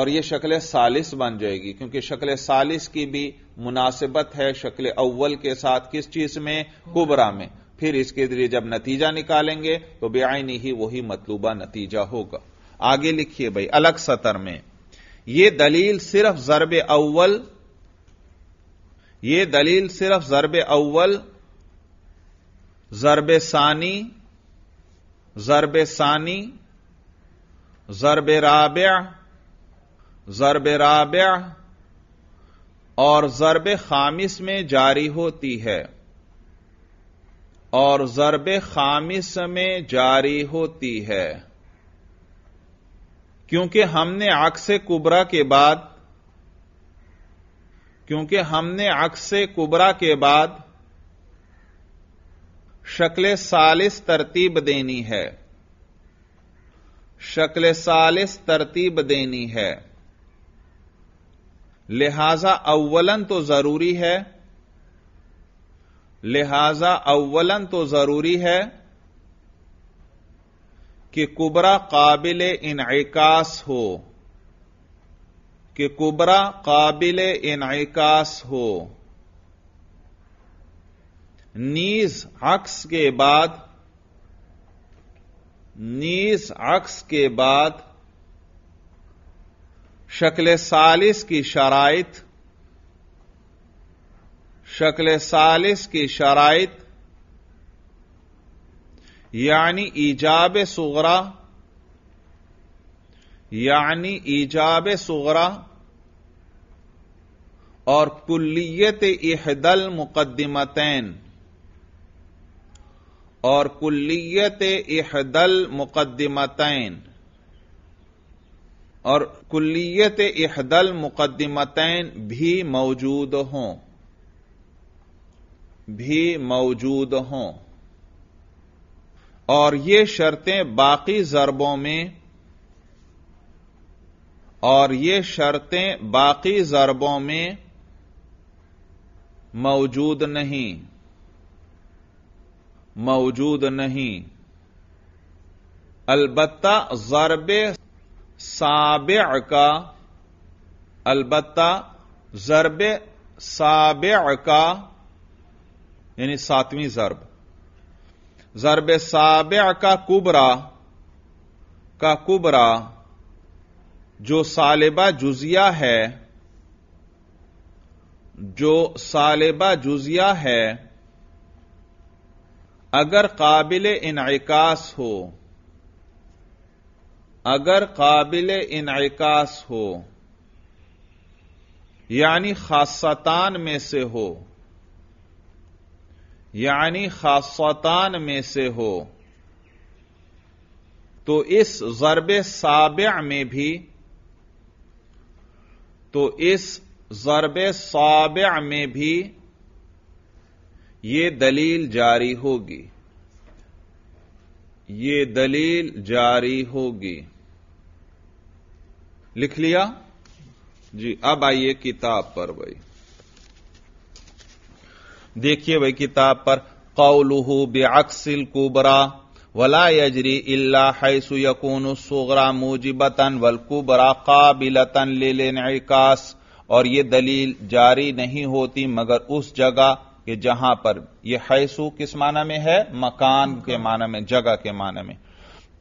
Speaker 1: और यह शक्ल सालिस बन जाएगी क्योंकि शक्ल सालिस की भी मुनासिबत है शक्ल अव्वल के साथ किस चीज में कुबरा में फिर इसके जरिए जब नतीजा निकालेंगे तो बेआईनी ही वही मतलूबा नतीजा होगा आगे लिखिए भाई अलग सतर में यह दलील सिर्फ जरब अव्वल यह दलील सिर्फ जरब अव्वल जरब सानी जरब सानी जरब राब्या जरब राब्या और जरब खामिस में जारी होती है और जरब खामिस में जारी होती है क्योंकि हमने अक्स कुबरा के बाद क्योंकि हमने अक्स कुबरा के बाद शक्ल सालिस तरतीब देनी है शक्ल सालिस तरतीब देनी है लिहाजा अव्वलन तो जरूरी है लिहाजा अव्वलन तो जरूरी है कि कुबरा काबिल इनकास हो कि कुबरा काबिल इनकास हो नीस अक्स के बाद नीस अक्स के बाद शक्ल सालिस की शराइत शक्ल सालिस की शराइत यानी ईजाब सुगरा यानी ईजाब सुगरा और कुलियत इहदल मुकदमतैन और कुल्लियत इहदल मुकदमतैन और कुल्लियत इहदल मुकदमतैन भी मौजूद हों भी मौजूद हों और ये शर्तें बाकी जरबों में और ये शर्तें बाकी जरबों में मौजूद नहीं मौजूद नहीं अलबत्ता ज़रब साब का अलबत्ता ज़रब साब का यानी सातवीं ज़रब ज़रब साब का कुबरा का कुबरा जो सालिबा जुजिया है जो सालिबा जुजिया है अगर काबिल इनकास हो अगर काबिल इनकास हो यानी खासतान में से हो यानी खासतान में से हो तो इस जरब साब में भी तो इस जरब साब में भी ये दलील जारी होगी ये दलील जारी होगी लिख लिया जी अब आइए किताब पर भाई देखिए भाई किताब पर बे बेअक्सिल कुबरा वला यजरी इल्ला हैसु यकून सोगरा वल कुबरा काबिलतन लिल और ये दलील जारी नहीं होती मगर उस जगह कि जहां पर यह हैसु किस माना में है मकान के माना में जगह के माना में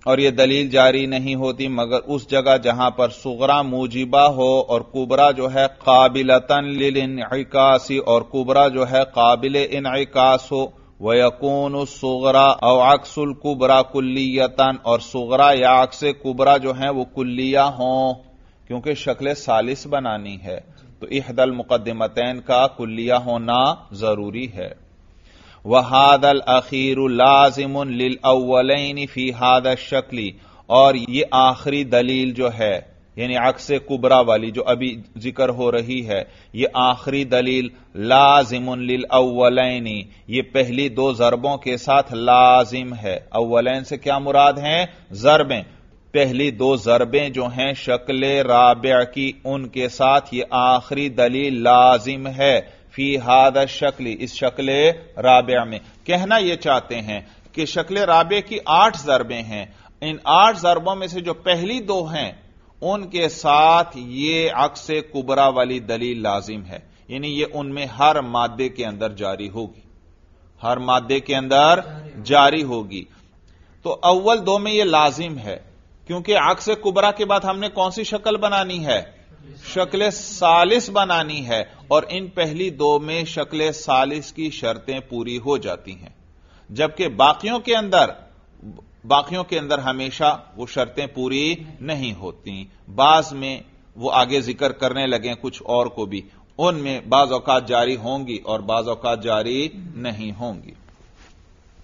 Speaker 1: और यह दलील जारी नहीं होती मगर उस जगह जहां पर सुगरा मूजिबा हो और कुबरा जो है काबिलतन अकासी और कुबरा जो है काबिल इनकास हो वयकून सुगरा अक्सुल कुबरा कुल्लियतन और सुगरा या अक्स कुबरा जो है वो कुल्लिया हो क्योंकि शक्ल सालिस बनानी है तो इहदल मुकदमतैन का कुल्लिया होना जरूरी है वहादल अखीर लाजिम लिल अवलैन फी हाद शक्ली और ये आखिरी दलील जो है यानी अक्स कुबरा वाली जो अभी जिक्र हो रही है ये आखिरी दलील लाजिम लिल अवलैनी ये पहली दो जरबों के साथ लाजिम है अवलैन से क्या मुराद हैं जरबें पहली दो ज़रबें जो हैं शक्ल राब्य की उनके साथ ये आखिरी दलील लाजिम है फी हाद शक्ल इस शक्ल राब्य में कहना यह चाहते हैं कि शक्ल राबे की आठ जरबे हैं इन आठ ज़रबों में से जो पहली दो हैं उनके साथ ये अक्स कुबरा वाली दलील लाजिम है यानी ये उनमें हर मादे के अंदर जारी होगी हर मादे के अंदर जारी होगी तो अव्वल दो में ये लाजिम है क्योंकि आग से कुबरा के बाद हमने कौन सी शक्ल बनानी है शक्ल सालिस बनानी है और इन पहली दो में शक्ल सालिस की शर्तें पूरी हो जाती हैं जबकि बाकियों के अंदर बाकियों के अंदर हमेशा वो शर्तें पूरी नहीं होती बाज में वो आगे जिक्र करने लगे कुछ और को भी उनमें बाज औकात जारी होंगी और बाज औकात जारी नहीं होंगी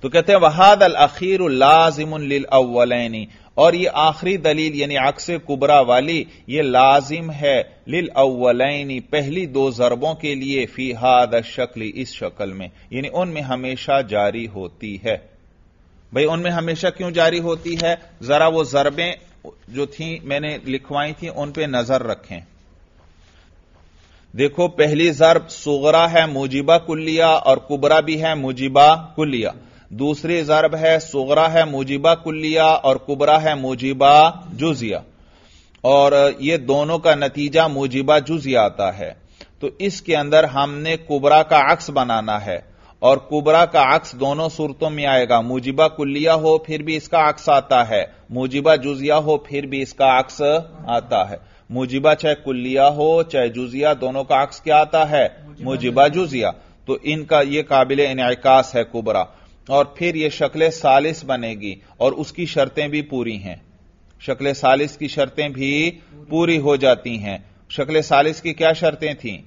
Speaker 1: तो कहते हैं वहाद अल अखीर लाजिम अवलैनी और ये आखिरी दलील यानी अक्स कुबरा वाली ये लाजिम है लिल अवलैनी पहली दो जरबों के लिए फिहाद शक्ल इस शक्ल में यानी उनमें हमेशा जारी होती है भाई उनमें हमेशा क्यों जारी होती है जरा वो जरबें जो थी मैंने लिखवाई थी उन पर नजर रखें देखो पहली जरब सुगरा है मुजिबा कुलिया और कुबरा भी है मुजिबा कुलिया दूसरी जरब है सुगरा है मुजीबा कुल्लिया और कुबरा है मुजीबा जुजिया और ये दोनों का नतीजा मुजीबा जुजिया आता है तो इसके अंदर हमने कुबरा का अक्स बनाना है और कुबरा का अक्स दोनों सूरतों में आएगा मुजीबा कुल्लिया हो फिर भी इसका अक्स आता है मुजीबा जुजिया हो फिर भी इसका अक्स आता है मुजीबा चाहे कुल्लिया हो चाहे जुजिया दोनों का अक्स क्या आता है मुजीबा जुजिया तो इनका यह काबिल इनकास है कुबरा और फिर यह शक्ल सालिस बनेगी और उसकी शर्तें भी पूरी हैं शक्ल सालिस की शर्तें भी पूरी हो जाती हैं शक्ल सालिस की क्या शर्तें थी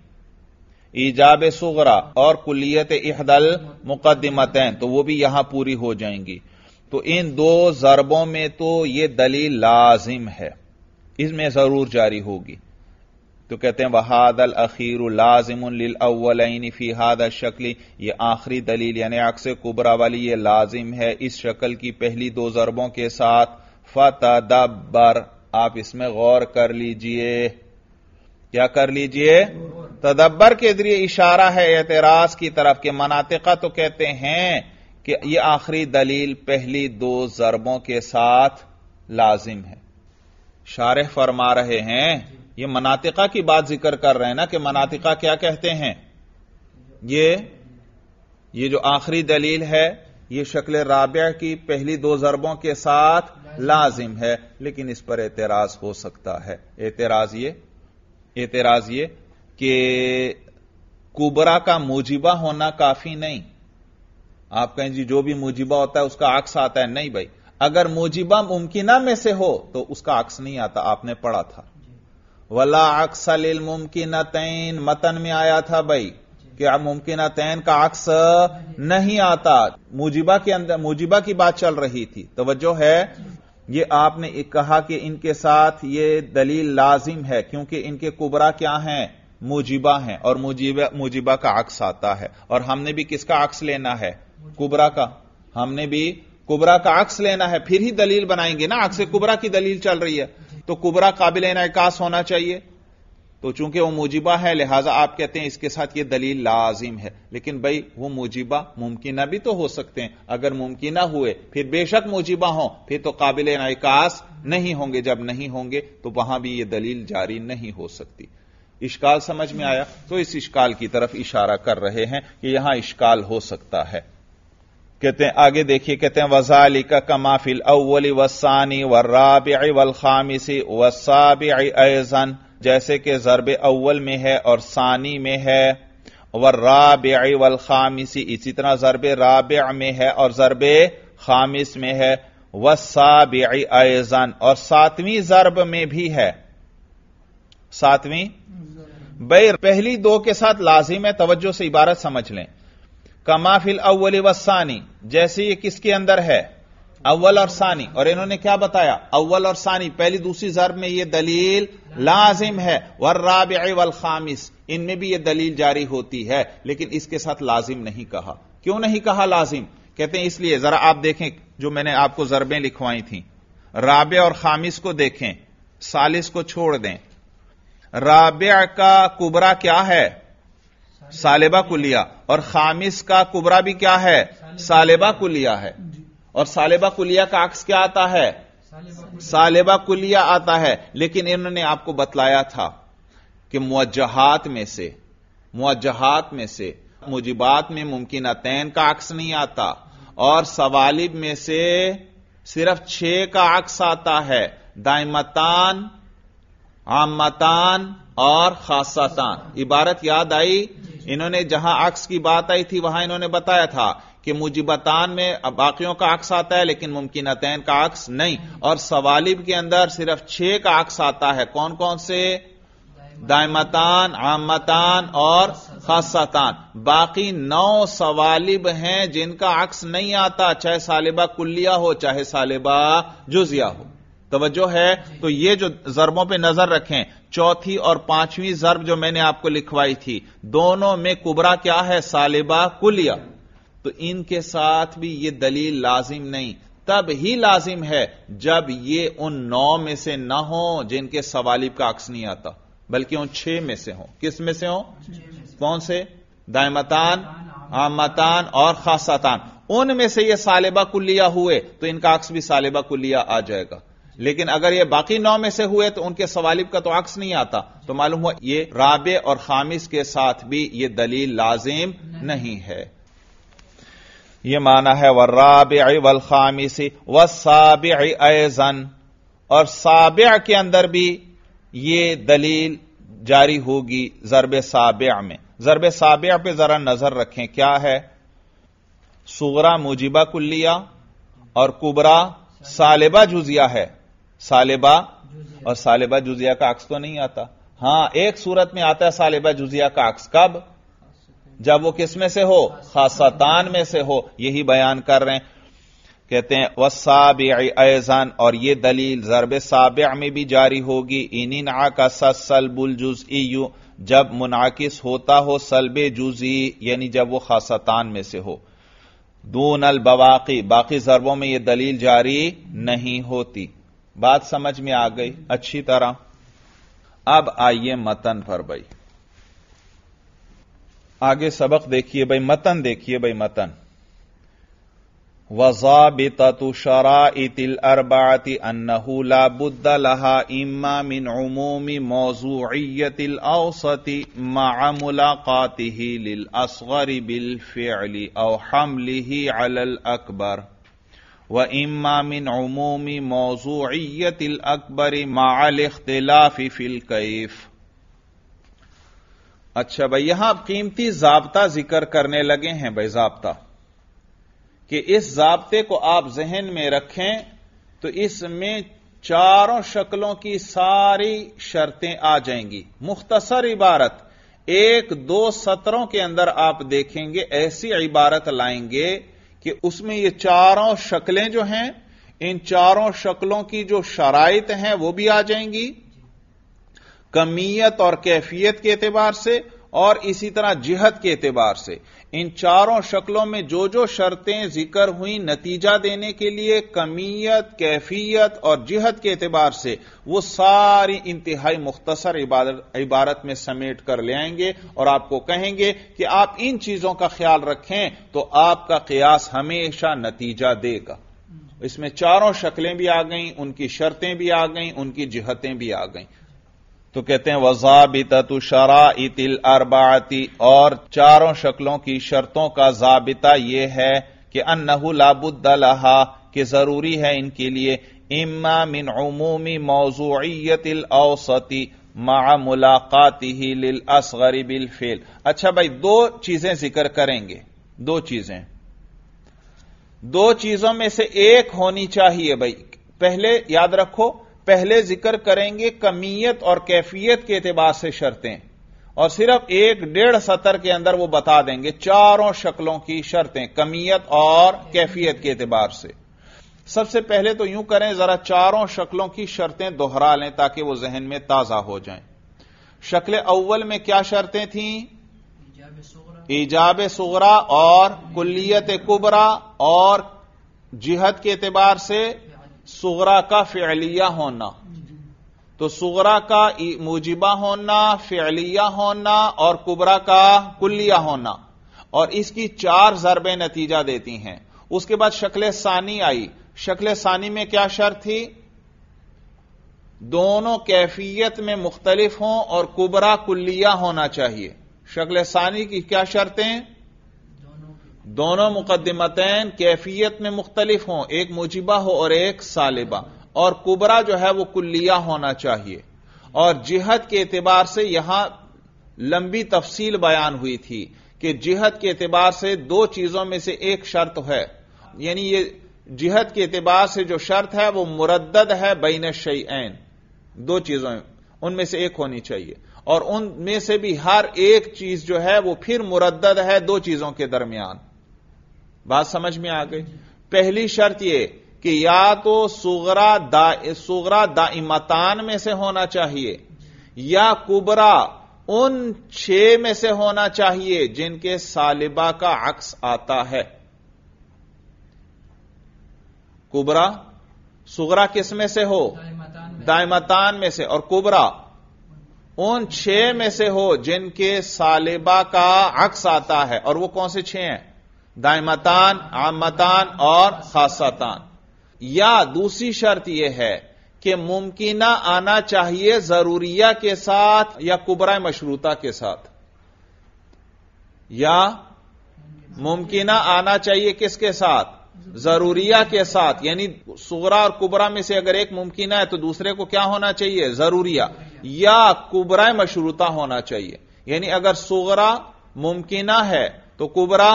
Speaker 1: ईजाब सुगरा और कुलियत इहदल मुकदमतें तो वो भी यहां पूरी हो जाएंगी तो इन दो जरबों में तो यह दलील लाजिम है इसमें जरूर जारी होगी तो कहते हैं वहादल अखीर लाजिमिल फी हाद शक्ली ये आखिरी दलील यानी अक्स कुबरा वाली ये लाजिम है इस शक्ल की पहली दो जरबों के साथ दबर आप इसमें गौर कर लीजिए क्या कर लीजिए तदब्बर के जरिए इशारा है एतराज की तरफ के मनातिका तो कहते हैं कि यह आखिरी दलील पहली दो जरबों के साथ लाजिम है शारह फरमा रहे हैं ये मनातिका की बात जिक्र कर रहे हैं ना कि मनातिका क्या कहते हैं ये ये जो आखिरी दलील है ये शक्ल राबिया की पहली दो जरबों के साथ लाजिम है लेकिन इस पर एतराज हो सकता है एतराज ये एतराज ये कि कुबरा का मुजिबा होना काफी नहीं आप कहें जी जो भी मुजिबा होता है उसका अक्स आता है नहीं भाई अगर मुजिबा मुमकिना में से हो तो उसका अक्स नहीं आता आपने पढ़ा था वला लिल मुमकिन तैन मतन में आया था भाई कि मुमकिन तैन का अक्स नहीं आता मुजिबा के अंदर मुजिबा की बात चल रही थी तोज्जो है ये आपने कहा कि इनके साथ ये दलील लाजिम है क्योंकि इनके कुबरा क्या है मुजिबा है और मुजिबा मुजिबा का अक्स आता है और हमने भी किसका अक्स लेना है कुबरा का हमने भी कुबरा का अक्स लेना है फिर ही दलील बनाएंगे ना अक्स कुबरा की दलील चल रही है तो कुबरा काबिल इनकास होना चाहिए तो चूंकि वह मुजिबा है लिहाजा आप कहते हैं इसके साथ यह दलील लाजिम है लेकिन भाई वो मुजिबा मुमकिन भी तो हो सकते हैं अगर मुमकिन हुए फिर बेशक मुजिबा हो फिर तो काबिल इनकास नहीं होंगे जब नहीं होंगे तो वहां भी यह दलील जारी नहीं हो सकती इश्काल समझ में आया तो इस इश्काल की तरफ इशारा कर रहे हैं कि यहां इश्काल हो सकता है कहते हैं आगे देखिए कहते हैं वजाली का कमाफिल अव्वली वसानी वर्राब खामिसी वसाब एजन जैसे कि जरब अव्वल में है और सानी में है वल खामिसी इसी तरह जरब राब में है और जरब खामिस में है वसाब ऐजन और सातवीं जरब में भी है सातवीं भाई पहली दो के साथ लाजिम है तवज्जो से इबारत समझ लें कमाफिल अव्वल वसानी सानी जैसे ये किसके अंदर है अव्वल और सानी और इन्होंने क्या बताया अव्वल और सानी पहली दूसरी जरब में यह दलील लाजिम है वर राब वल खामिस इनमें भी यह दलील जारी होती है लेकिन इसके साथ लाजिम नहीं कहा क्यों नहीं कहा लाजिम कहते हैं इसलिए जरा आप देखें जो मैंने आपको जरबें लिखवाई थी राब और खामिस को देखें सालिस को छोड़ दें राबे का कुबरा क्या है सालेबा कुलिया और खामिस का कुबरा भी क्या है सालेबा कुलिया है और सालेबा कुलिया का अक्स क्या आता है सालेबा कुलिया आता है लेकिन इन्होंने आपको बतलाया था कि मुवजहात में से मुवजहात में से मुजिबात में मुमकिन तैन का अक्स नहीं आता और सवालिब में से सिर्फ छह का अक्स आता है दायमतान आमतान और खासातान इबारत याद आई इन्होंने जहां अक्स की बात आई थी वहां इन्होंने बताया था कि मुजिबतान में बाकियों का अक्स आता है लेकिन मुमकिन मुमकिनतैन का अक्स नहीं और सवालिब के अंदर सिर्फ छह का अक्स आता है कौन कौन से दायमतान आमतान और खासतान बाकी नौ सवालिब हैं जिनका अक्स नहीं आता चाहे सालिबा कुल्लिया हो चाहे सालिबा जुजिया हो तवज्जो है तो ये जो जरबों पे नजर रखें चौथी और पांचवीं जरब जो मैंने आपको लिखवाई थी दोनों में कुबरा क्या है सालिबा कुलिया तो इनके साथ भी ये दलील लाजिम नहीं तब ही लाजिम है जब ये उन नौ में से ना हो जिनके सवालिब का अक्स नहीं आता बल्कि उन छह में से हो किस में से हो कौन से दायमतान आमतान और खासातान उनमें से ये सालिबा कुलिया हुए तो इनका अक्स भी सालिबा कुलिया आ जाएगा लेकिन अगर ये बाकी नौ में से हुए तो उनके सवालिब का तो अक्स नहीं आता तो मालूम हुआ ये राबे और खामिस के साथ भी ये दलील लाजिम नहीं है ये माना है व राब वल खामिसी व साब ऐजन और साब के अंदर भी ये दलील जारी होगी जरब साब में जरब साब पे जरा नजर रखें क्या है सुगरा मुजिबा कुल्लिया और कुबरा सालिबा जुजिया है सालेबा और सालेबा जुजिया का अक्स तो नहीं आता हां एक सूरत में आता है सालेबा जुजिया का अक्स कब जब वो किस में से हो खासतान में से हो यही बयान कर रहे हैं कहते हैं वसाब एजन और ये दलील जरब साब में भी जारी होगी इनी ना का बुल जुज यू जब मुनाकिस होता हो सलब जुजी यानी जब वो खासतान में से हो दून अल बवाकी बाकी जरबों में यह दलील जारी नहीं होती बात समझ में आ गई अच्छी तरह अब आइए मतन पर भाई आगे सबक देखिए भाई मतन देखिए भाई मतन वजाबितु शराइतिल अरबाति अन्नहु ला बुद्ध लहा इम्मा मिन उमूमी मौजूइयतिल औसति मع मुलाकातिही लिल असगरी बिल फिअली औ हमलिही अलल अकबर व इम्मा मिन मौजूत अकबर माल इख्तलाफी फिल कैफ अच्छा भाई यहां आप कीमती जबता जिक्र करने लगे हैं भाई जाबता कि इस जबते को आप जहन में रखें तो इसमें चारों शक्लों की सारी शर्तें आ जाएंगी मुख्तसर इबारत एक दो सत्रों के अंदर आप देखेंगे ऐसी इबारत लाएंगे कि उसमें ये चारों शक्लें जो हैं इन चारों शक्लों की जो शराइत हैं वो भी आ जाएंगी कमीयत और कैफियत के एतबार से और इसी तरह जिहत के एतबार से इन चारों शक्लों में जो जो शर्तें जिक्र हुई नतीजा देने के लिए कमीयत कैफियत और जिहत के एतबार से वो सारी इंतहाई मुख्तसर इबारत में समेट कर ले आएंगे और आपको कहेंगे कि आप इन चीजों का ख्याल रखें तो आपका कयास हमेशा नतीजा देगा इसमें चारों शक्लें भी आ गईं उनकी शर्तें भी आ गईं उनकी जिहतें भी आ गईं तो कहते हैं वजाबित शरा इतिल अरबाती और चारों शक्लों की शर्तों का जाबिता यह है कि अन्नहू लाबुद्दलहा कि जरूरी है इनके लिए इम्मा मिन उमूमी मौजूयतिल औसती मा मुलाकाती ही लिल असगरी बिल फेल अच्छा भाई दो चीजें जिक्र करेंगे दो चीजें दो चीजों में से एक होनी चाहिए भाई पहले याद रखो पहले जिक्र करेंगे कमीयत और कैफियत के एतबार से शर्तें और सिर्फ एक डेढ़ सतर के अंदर वो बता देंगे चारों शक्लों की शर्तें कमीयत और कैफियत के एतबार से सबसे पहले तो यूं करें जरा चारों शक्लों की शर्तें दोहरा लें ताकि वह जहन में ताजा हो जाए शक्ल अव्वल में क्या शर्तें थी ईजाब सुगरा और कुलियत कुबरा और जिहद के एतबार से सुगरा का फिलिया होना तो सुगरा का मुजिबा होना फिलिया होना और कुबरा का कुल्लिया होना और इसकी चार जरबे नतीजा देती हैं उसके बाद शक्ल सानी आई शक्ल सानी में क्या शर्त थी दोनों कैफियत में मुख्तलिफ हों और कुबरा कुल्लिया होना चाहिए शक्ल सानी की क्या शर्तें दोनों मुकदमतैन कैफियत में मुख्तलिफ हों एक मुजिबा हो और एक सालिबा और कुबरा जो है वह कुल्लिया होना चाहिए और जिहद के एतबार से यहां लंबी तफसील बयान हुई थी कि जिहद के एतबार से दो चीजों में से एक शर्त है यानी ये जिहद के एतबार से जो शर्त है वह मुरद है बैन शैन दो चीजों उनमें से एक होनी चाहिए और उनमें से भी हर एक चीज जो है वह फिर मुरद है दो चीजों के दरमियान बात समझ में आ गई पहली शर्त यह कि या तो सुगरा दा सुगरा दाइमतान में से होना चाहिए या कुबरा उन छह में से होना चाहिए जिनके सालिबा का अक्स आता है कुबरा सुगरा किस में से हो दाइमतान में से और कुबरा उन छह में से हो जिनके सालिबा का अक्स आता है और वो कौन से छह हैं दायमतान आमतान और खासतान या दूसरी शर्त यह है कि मुमकिन आना चाहिए जरूरिया के साथ या कुबरा मशरूता के साथ या मुमकिना आना चाहिए किसके साथ जरूरिया के साथ यानी सुगरा और कुबरा में से अगर एक मुमकिन है तो दूसरे को क्या होना चाहिए जरूरिया या कुबरा मशरूता होना चाहिए यानी अगर सुगरा मुमकिन है तो कुबरा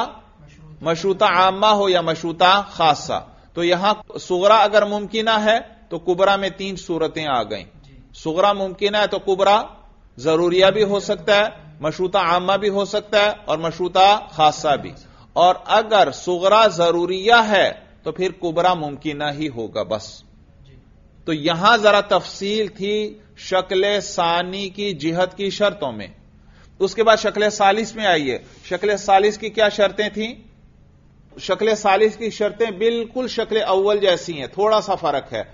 Speaker 1: मशरूता आमा हो या मशरूता खासा तो यहां सुगरा अगर मुमकिना है तो कुबरा में तीन सूरतें आ गई सुगरा मुमकिन है तो कुबरा जरूरिया भी हो सकता है मशरूता आमा भी हो सकता है और मशरूता खासा भी और अगर सुगरा जरूरिया है तो फिर कुबरा मुमकिन ही होगा बस तो यहां जरा तफसील थी शक्ल सानी की जिहत की शर्तों में उसके बाद शक्ल सालिस में आइए शक्ल सालिस की क्या शर्तें थीं शक्ल सालिस की शर्तें बिल्कुल शक्ल अव्वल जैसी हैं थोड़ा सा फर्क है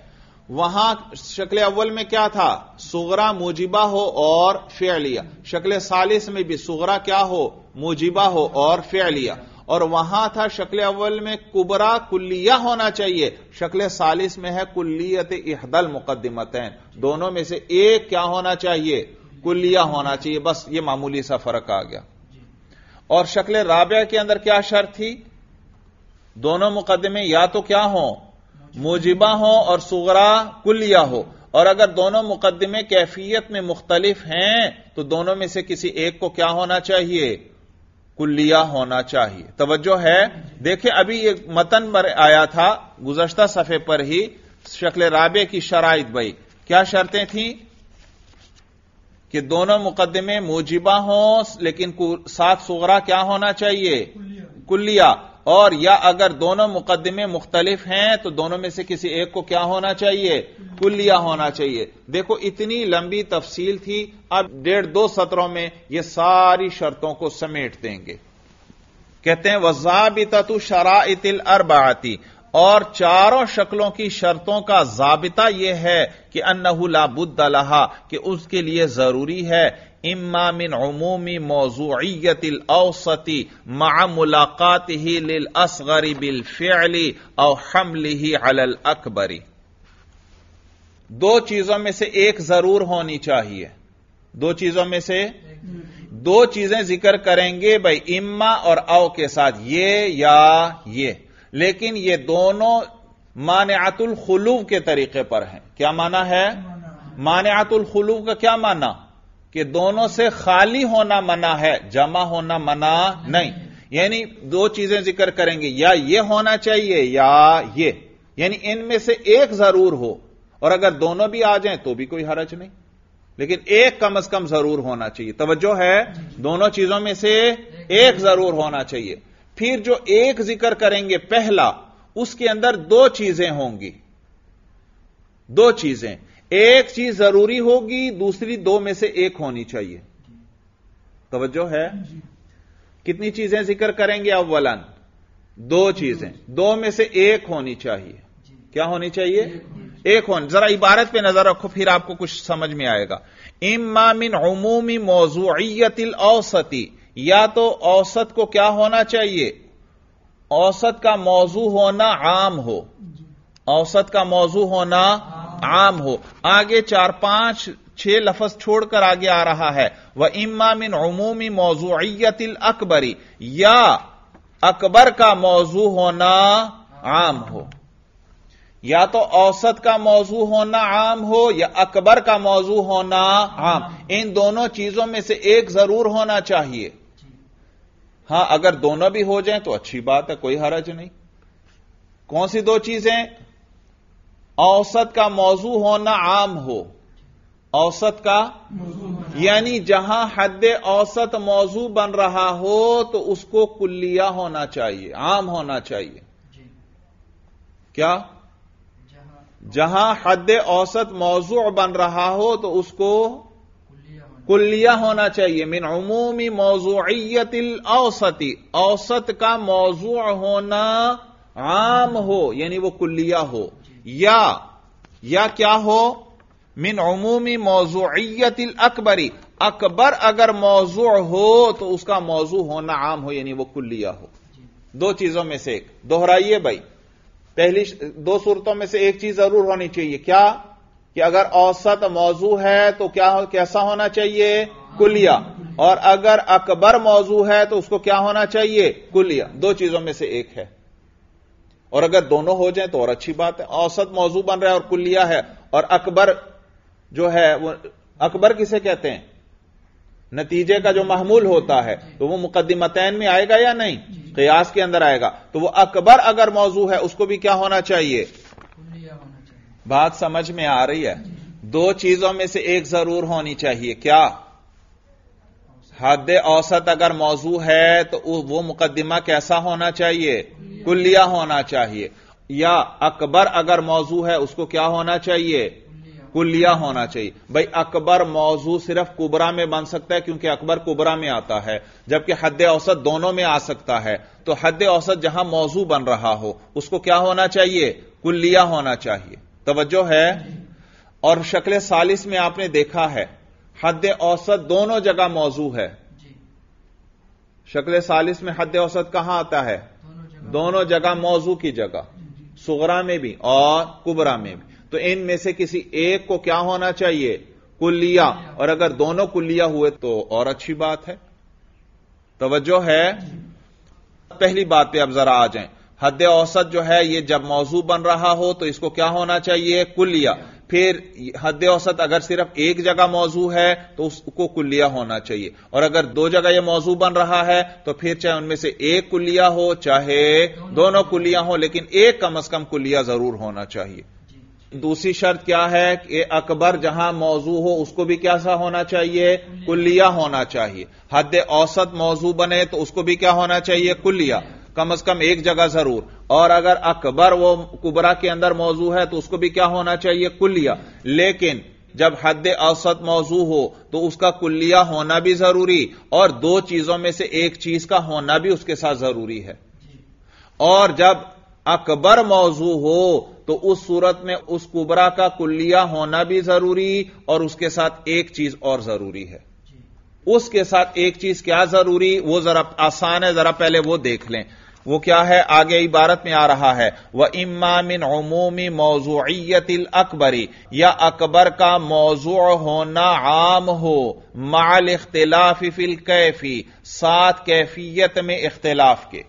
Speaker 1: वहां शक्ल अव्वल में क्या था सुगरा मुजिबा हो और फेलिया शक्ल सालिस में भी सुगरा क्या हो मुजिबा हो और फेलिया और वहां था शक्ल अव्वल में कुबरा कुल्लिया होना चाहिए शक्ल सालिस में है कुल्लियत इहदल मुकदमतैन दोनों में से एक क्या होना चाहिए कुल्लिया होना चाहिए बस ये मामूली सा फर्क आ गया और शक्ल राबिया के अंदर क्या शर्त थी दोनों मुकदमे या तो क्या हो मुजिबा हो और सुगरा कुलिया हो और अगर दोनों मुकदमे कैफियत में मुख्तलिफ हैं तो दोनों में से किसी एक को क्या होना चाहिए कुल्लिया होना चाहिए तवज्जो है देखिए अभी एक मतन पर आया था गुजश्ता सफे पर ही शक्ल राबे की शराइत बई क्या शर्तें थी कि दोनों मुकदमे मुजिबा हों लेकिन साथ सुगरा क्या होना चाहिए कुल्लिया और या अगर दोनों मुकदमे मुख्तलिफ हैं तो दोनों में से किसी एक को क्या होना चाहिए कुलिया होना चाहिए देखो इतनी लंबी तफसील थी अब डेढ़ दो सत्रों में यह सारी शर्तों को समेट देंगे कहते हैं शरा शराइतिल अरबाती और चारों शक्लों की शर्तों का जाबिता यह है कि अन्नहू लाबुद्द लहा कि उसके लिए जरूरी है इम्मा मिन अमूमी मौजूत औसती मा मुलाकात ही लिल असगरी बिल फेली और हमली ही अल अकबरी दो चीजों में से एक जरूर होनी चाहिए दो चीजों में से दो चीजें जिक्र करेंगे भाई इम्मा और औ के साथ ये या ये लेकिन ये दोनों मानआतुल खलूब के तरीके पर हैं क्या माना है मानआतुल खलूब का क्या माना कि दोनों से खाली होना मना है जमा होना मना नहीं यानी दो चीजें जिक्र करेंगे या ये होना चाहिए या ये यानी इनमें से एक जरूर हो और अगर दोनों भी आ जाएं तो भी कोई हरज नहीं लेकिन एक कम अज कम जरूर होना चाहिए तवज्जो है दोनों चीजों में से एक जरूर होना चाहिए फिर जो एक जिक्र करेंगे पहला उसके अंदर दो चीजें होंगी दो चीजें एक चीज जरूरी होगी दूसरी दो में से एक होनी चाहिए तवज्जो है कितनी चीजें जिक्र करेंगे अव्वलन दो चीजें दो में से एक होनी चाहिए क्या होनी चाहिए एक होनी जरा इबारत पे नजर रखो फिर आपको कुछ समझ में आएगा इमामिन अमूमी मौजूयतिल औसती या तो औसत को क्या होना चाहिए औसत का मौजू होना आम हो औसत का मौजू होना आम हो आगे चार पांच छह लफज छोड़कर आगे आ रहा है वह इम्मा मिन अमूमी मौजूतिल अकबरी या अकबर का मौजू होना आम हो या तो औसत का मौजू होना आम हो या अकबर का मौजू होना आम इन दोनों चीजों में से एक जरूर होना चाहिए हां अगर दोनों भी हो जाए तो अच्छी बात है कोई हरज नहीं कौन सी दो चीजें औसत का मौजू होना आम हो औसत का यानी जहां हद औसत मौजू बन रहा हो तो उसको कुल्लिया होना चाहिए आम होना चाहिए क्या जहां हद औसत मौजू बन रहा हो तो उसको कुल्लिया होना चाहिए मिन अमूमी मौजूत औसती औसत का मौजू होना आम हो यानी वो कुल्लिया हो या या क्या हो मिन अमूमी मौजूत अकबरी अकबर अगर मौजू हो तो उसका मौजू होना आम हो यानी वो कुल्लिया हो दो चीजों में से एक दोहराइए भाई पहली दो सूरतों में से एक चीज जरूर होनी चाहिए क्या कि अगर औसत मौजू है तो क्या कैसा होना चाहिए कुलिया और अगर अकबर मौजू है तो उसको क्या होना चाहिए कुलिया दो चीजों में से एक है और अगर दोनों हो जाए तो और अच्छी बात है औसत मौजू बन रहा है और कुलिया है और अकबर जो है वो अकबर किसे कहते हैं नतीजे का जो महमूल होता है तो वो मुकदमतैन में आएगा या नहीं कयास के अंदर आएगा तो वह अकबर अगर मौजू है उसको भी क्या होना चाहिए बात समझ में आ रही है दो चीजों में से एक जरूर होनी चाहिए क्या हद औसत अगर मौजू है तो वो मुकदमा कैसा होना चाहिए कुल्लिया होना चाहिए या अकबर अगर मौजू है उसको क्या होना चाहिए कुलिया होना चाहिए भाई अकबर मौजू सिर्फ कुबरा में बन सकता है क्योंकि अकबर कुबरा में आता है जबकि हद औसत दोनों में आ सकता है तो हद औसत जहां मौजू बन रहा हो उसको क्या होना चाहिए कुलिया होना चाहिए तोज्जो है और शक्ल सालिस में आपने देखा है हद औसत दोनों जगह मौजू है शक्ल सालिस में हद औसत कहां आता है दोनों जगह मौजू की जगह सुगरा में भी और कुबरा में भी तो इनमें से किसी एक को क्या होना चाहिए कुलिया और अगर दोनों कुलिया हुए तो और अच्छी बात है तोज्जो है पहली बात पे अब जरा आ जाए हद औसत जो है ये जब मौजू बन रहा हो तो इसको क्या होना चाहिए कुलिया फिर हद औसत अगर सिर्फ एक जगह मौजू है तो उसको कुलिया होना चाहिए और अगर दो जगह यह मौजू बन रहा है तो फिर चाहे उनमें से एक कुलिया हो चाहे दोनों कुलिया हो लेकिन एक कम अज कम कुलिया जरूर होना चाहिए दूसरी शर्त क्या है कि अकबर जहां मौजू हो उसको भी क्या सा होना चाहिए कुल्लिया होना चाहिए हद औसत मौजू बने तो उसको भी क्या होना चाहिए कुलिया कम अज कम एक जगह जरूर और अगर अकबर वो कुबरा के अंदर मौजू है तो उसको भी क्या होना चाहिए कुलिया लेकिन जब हद औसत मौजू हो तो उसका कुल्लिया होना भी जरूरी और दो चीजों में से एक चीज का होना भी उसके साथ जरूरी है और जब अकबर मौजू हो तो उस सूरत में उस कुबरा का कुल्लिया होना भी जरूरी और उसके साथ एक चीज और जरूरी है उसके साथ एक चीज क्या जरूरी वो जरा आसान है जरा पहले वो देख लें वो क्या है आगे इबारत में आ रहा है वह इमामिन अमूमी अकबरी या अकबर का मौजू होना आम हो माल फिल कैफी सात कैफियत में इख्तलाफ के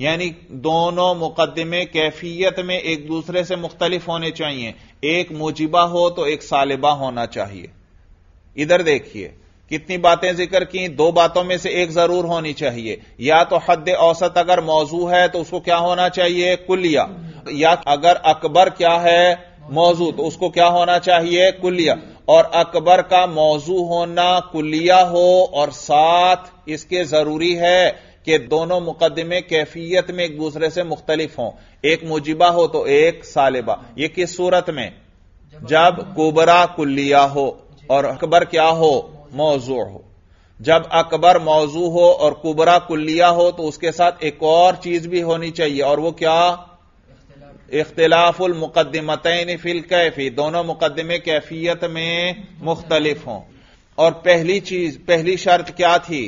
Speaker 1: यानी दोनों मुकदमे कैफियत में एक दूसरे से मुख्तलिफ होने चाहिए एक मोजिबा हो तो एक सालिबा होना चाहिए इधर देखिए कितनी बातें जिक्र की दो बातों में से एक जरूर होनी चाहिए या तो हद औसत अगर मौजू है तो उसको क्या होना चाहिए कुलिया या अगर अकबर क्या है मौजू तो उसको क्या होना चाहिए कुलिया और अकबर का मौजू होना कुलिया हो और साथ इसके जरूरी है कि दोनों मुकदमे कैफियत में एक दूसरे से मुख्तलिफ हों एक मुजिबा हो तो एक सालिबा यह किस सूरत में जब कुबरा कुल्लिया हो और अकबर क्या हो मौजू हो जब अकबर मौजू हो और कुबरा कुल्लिया हो तो उसके साथ एक और चीज भी होनी चाहिए और वो क्या इख्तलाफुल मुकदमतन फिल कैफी दोनों मुकदमे कैफियत में मुख्तलिफ हों और पहली चीज पहली शर्त क्या थी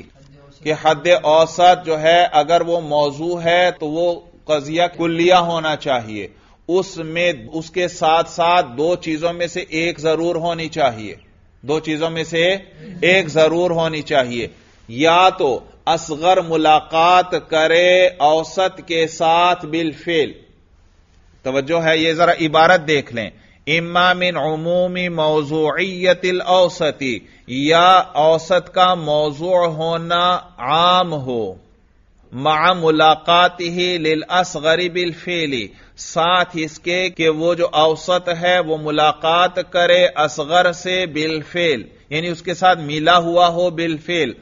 Speaker 1: कि हद औसत जो है अगर वो मौजू है तो वो कजिया कुलिया होना चाहिए उसमें उसके साथ साथ दो चीजों में से एक जरूर होनी चाहिए दो चीजों में से एक जरूर होनी चाहिए या तो असगर मुलाकात करे औसत के साथ बिलफेल तोज्जो है ये जरा इबारत देख लें इम्मा मिन अमूमी मौजूयतिल औसती या औसत का मौजू होना आम हो मा मुलाकात ही लिल असगरीबिल फेली साथ इसके कि वो जो औसत है वो मुलाकात करे असगर से बिलफेल यानी उसके साथ मिला हुआ हो बिलफेल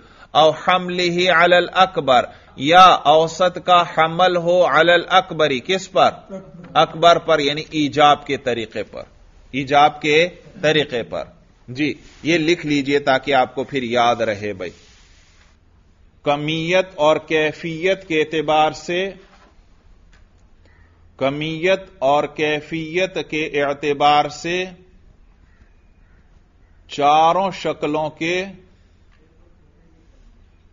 Speaker 1: और हमली ही अल अकबर या औसत का हमल हो अलल अकबरी किस पर अकबर पर यानी ईजाब के तरीके पर ईजाब के तरीके पर जी ये लिख लीजिए ताकि आपको फिर याद रहे भाई कमीयत और कैफियत के एतबार से कमीयत और कैफियत के एतबार से चारों शक्लों के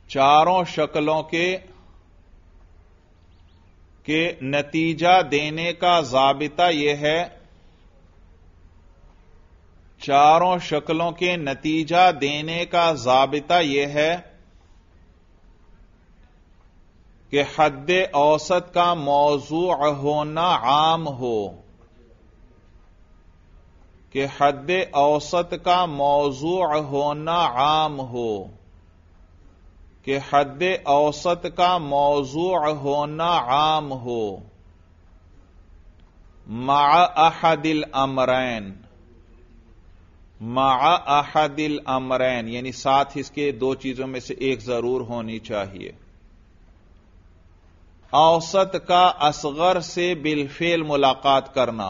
Speaker 1: चारों शक्लों के कि नतीजा देने का जाबिता यह है चारों शक्लों के नतीजा देने का जाबिता यह है कि हद औसत का मौजू होना आम हो कि हद औसत का मौजू होना आम हो कि हद औसत का मौजू होना आम हो मा अहदिल अमरैन मा अहदिल अमरैन यानी साथ इसके दो चीजों में से एक जरूर होनी चाहिए औसत का असगर से बिलफेल मुलाकात करना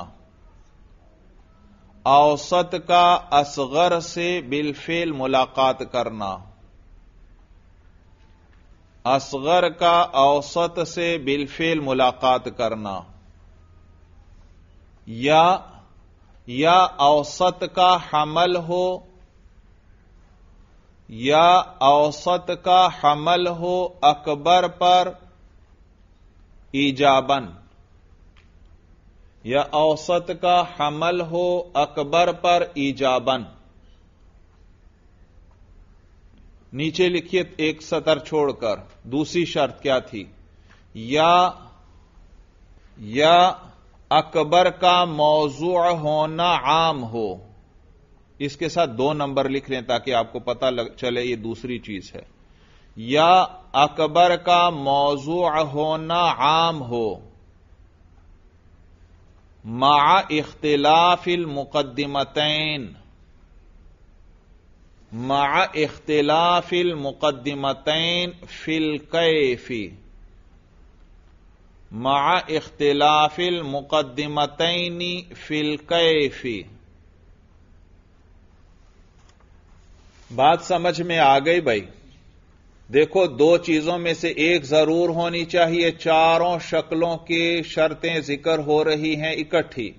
Speaker 1: औसत का असगर से बिलफेल मुलाकात करना असगर का औसत से बिलफेल मुलाकात करना या या औसत का हमल हो या औसत का हमल हो अकबर पर ईजाबन या औसत का हमल हो अकबर पर ईजाबन नीचे लिखिए एक सतर छोड़कर दूसरी शर्त क्या थी या या अकबर का मौजू होना आम हो इसके साथ दो नंबर लिख लें ताकि आपको पता लग, चले ये दूसरी चीज है या अकबर का मौजू होना आम हो मा इख्तिलाफिल मुकदमतैन मा इख्तिलाफिल मुकदमतैन फिल कैफी मा इख्तिलाफिल मुकदमतैनी फिल कैफी बात समझ में आ गई भाई देखो दो चीजों में से एक जरूर होनी चाहिए चारों शक्लों की शर्तें जिक्र हो रही हैं इकट्ठी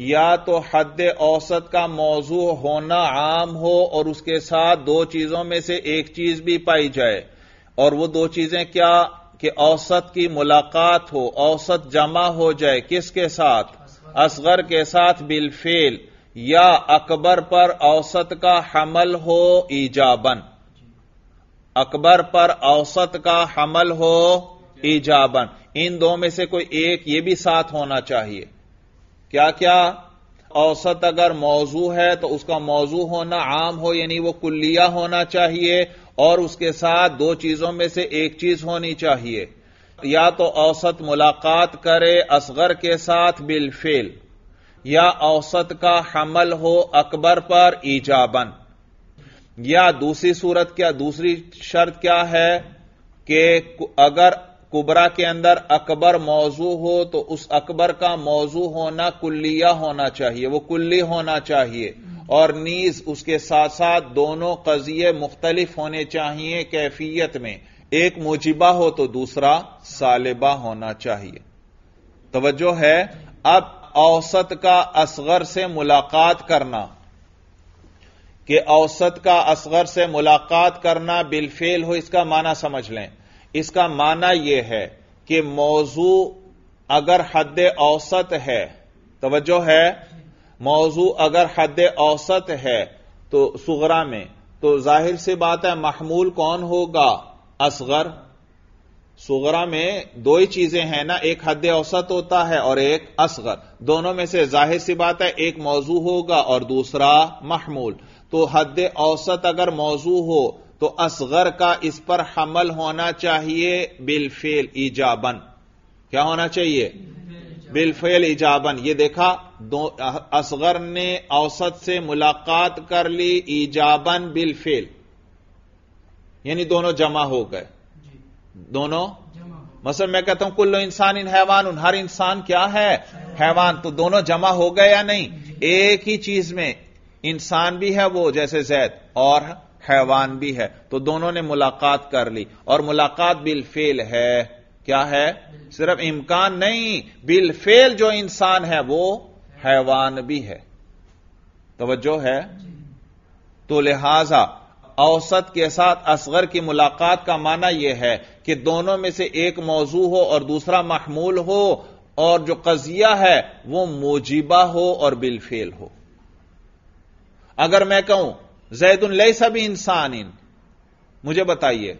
Speaker 1: या तो हद औसत का मौजू होना आम हो और उसके साथ दो चीजों में से एक चीज भी पाई जाए और वो दो चीजें क्या कि औसत की मुलाकात हो औसत जमा हो जाए किसके साथ असगर के साथ बिलफेल या अकबर पर औसत का हमल हो ईजाबन अकबर पर औसत का हमल हो ईजाबन इन दो में से कोई एक ये भी साथ होना चाहिए क्या क्या औसत अगर मौजू है तो उसका मौजू होना आम हो यानी वो कुल्लिया होना चाहिए और उसके साथ दो चीजों में से एक चीज होनी चाहिए या तो औसत मुलाकात करे असगर के साथ बिलफेल या औसत का हमल हो अकबर पर ईजाबन या दूसरी सूरत क्या दूसरी शर्त क्या है कि अगर कुबरा के अंदर अकबर मौजू हो तो उस अकबर का मौजू होना कुल्लिया होना चाहिए वो कुल्ली होना चाहिए और नीज उसके साथ साथ दोनों कजिए मुख्तलिफ होने चाहिए कैफियत में एक मुजिबा हो तो दूसरा सालिबा होना चाहिए तोज्जो है अब औसत का असगर से मुलाकात करना कि औसत का असगर से मुलाकात करना बिलफेल हो इसका माना समझ लें इसका माना यह है कि मौजू अगर हद औसत है तोज्जो है मौजू अगर हद औसत है तो सुगरा में तो जाहिर सी बात है महमूल कौन होगा असगर सुगरा में दो ही चीजें हैं ना एक हद औसत होता है और एक असगर दोनों में से जाहिर सी बात है एक मौजू होगा और दूसरा महमूल तो हद औसत अगर मौजू हो तो असगर का इस पर हमल होना चाहिए बिलफेल ईजाबन क्या होना चाहिए बिलफेल ईजाबन ये देखा दो असगर ने औसत से मुलाकात कर ली ईजाबन बिलफेल यानी दोनों जमा हो गए दोनों मसल मैं कहता हूं कुल्लो इंसान इन हैवान हर इंसान क्या है हैवान तो दोनों जमा हो गए या नहीं एक ही चीज में इंसान भी है वो जैसे जैद और हैवान भी है तो दोनों ने मुलाकात कर ली और मुलाकात बिलफेल है क्या है सिर्फ इम्कान नहीं बिलफेल जो इंसान है वो हैवान भी है तोज्जो है तो लिहाजा औसत के साथ असगर की मुलाकात का माना यह है कि दोनों में से एक मौजू हो और दूसरा महमूल हो और जो कजिया है वो मोजिबा हो और बिलफेल हो अगर मैं कहूं जैद उन सभी इंसान इन मुझे बताइए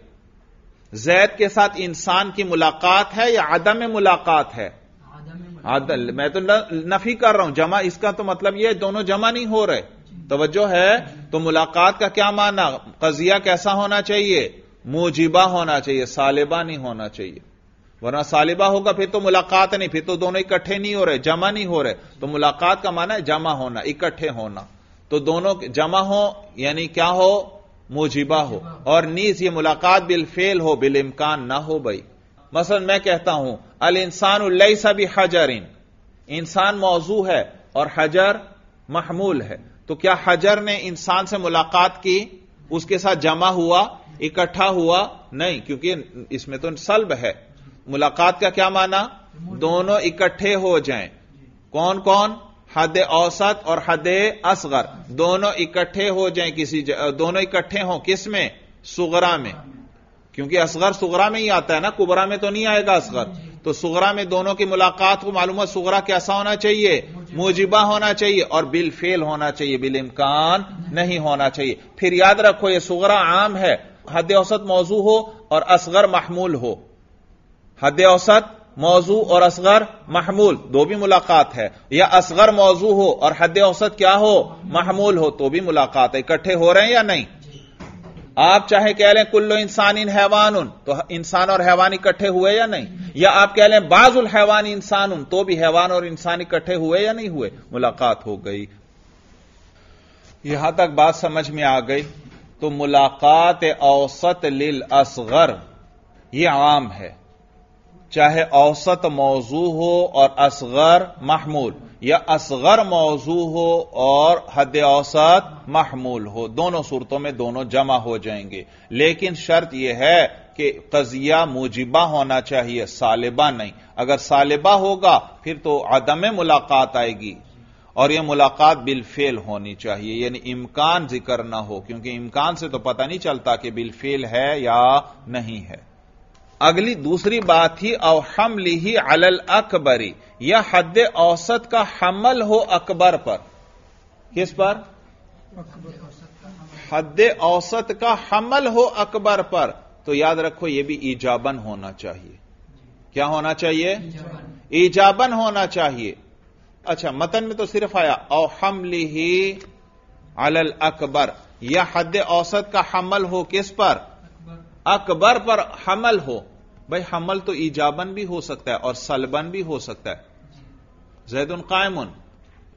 Speaker 1: जैद के साथ इंसान की मुलाकात है या आदम मुलाकात है आदम मैं तो नफी कर रहा हूं जमा इसका तो मतलब यह दोनों जमा नहीं हो रहे तोज्जो है तो मुलाकात का क्या माना कजिया कैसा होना चाहिए मुजिबा होना चाहिए सालिबा नहीं होना चाहिए वरना सालिबा होगा फिर तो मुलाकात नहीं फिर तो दोनों इकट्ठे नहीं हो रहे जमा नहीं हो रहे तो मुलाकात का माना है जमा होना इकट्ठे होना तो दोनों जमा हो यानी क्या हो मुजिबा हो और नीज ये मुलाकात बिल फेल हो बिल इम्कान ना हो भाई मसलन मैं कहता हूं अल इंसान भी हजर इन इंसान मौजू है और हजर महमूल है तो क्या हजर ने इंसान से मुलाकात की उसके साथ जमा हुआ इकट्ठा हुआ नहीं क्योंकि इसमें तो सल्ब है मुलाकात का क्या माना दोनों इकट्ठे हो जाएं कौन कौन हद औसत और हद असगर दोनों इकट्ठे हो जाए किसी दोनों इकट्ठे हों किस में सुगरा में क्योंकि असगर सुगरा में ही आता है ना कुबरा में तो नहीं आएगा असगर तो सुगरा में दोनों की मुलाकात को मालूम है सुगरा कैसा होना चाहिए मुजिबा होना चाहिए और बिल फेल होना चाहिए बिल इम्कान नहीं होना चाहिए फिर याद रखो ये सुगरा आम है हद औसत मौजू हो और असगर महमूल हो हद औसत मौजू और असगर महमूल दो भी मुलाकात है या असगर मौजू हो और हद औसत क्या हो महमूल हो तो भी मुलाकात है इकट्ठे हो रहे हैं या नहीं आप चाहे कह लें कुल्लो इंसान इन हैवान उन तो इंसान और हैवान इकट्ठे हुए या नहीं या आप कह लें बाजुल हैवान इंसान उन तो भी हैवान और इंसान इकट्ठे हुए या नहीं हुए मुलाकात हो गई यहां तक बात समझ में आ गई तो मुलाकात औसत लिल असगर यह आम है चाहे औसत मौजू हो और असगर महमूल या असगर मौजू हो और हद औसत महमूल हो दोनों सूरतों में दोनों जमा हो जाएंगे लेकिन शर्त यह है कि कजिया मुजिबा होना चाहिए सालिबा नहीं अगर सालिबा होगा फिर तो आदम मुलाकात आएगी और यह मुलाकात बिलफेल होनी चाहिए यानी इम्कान जिक्र ना हो क्योंकि इम्कान से तो पता नहीं चलता कि बिलफेल है या नहीं है अगली दूसरी बात ही अव ली ही अलल अकबरी यह हद औसत का हमल हो अकबर पर किस पर हद औसत का हमल हो अकबर पर तो याद रखो यह भी ईजाबन होना चाहिए क्या होना चाहिए ईजाबन होना चाहिए अच्छा मतन में तो सिर्फ आया औ ली ही अलल अकबर यह हद औसत का हमल हो किस पर अकबर पर हमल हो भाई हमल तो ईजाबन भी हो सकता है और सलबन भी हो सकता है कायम उन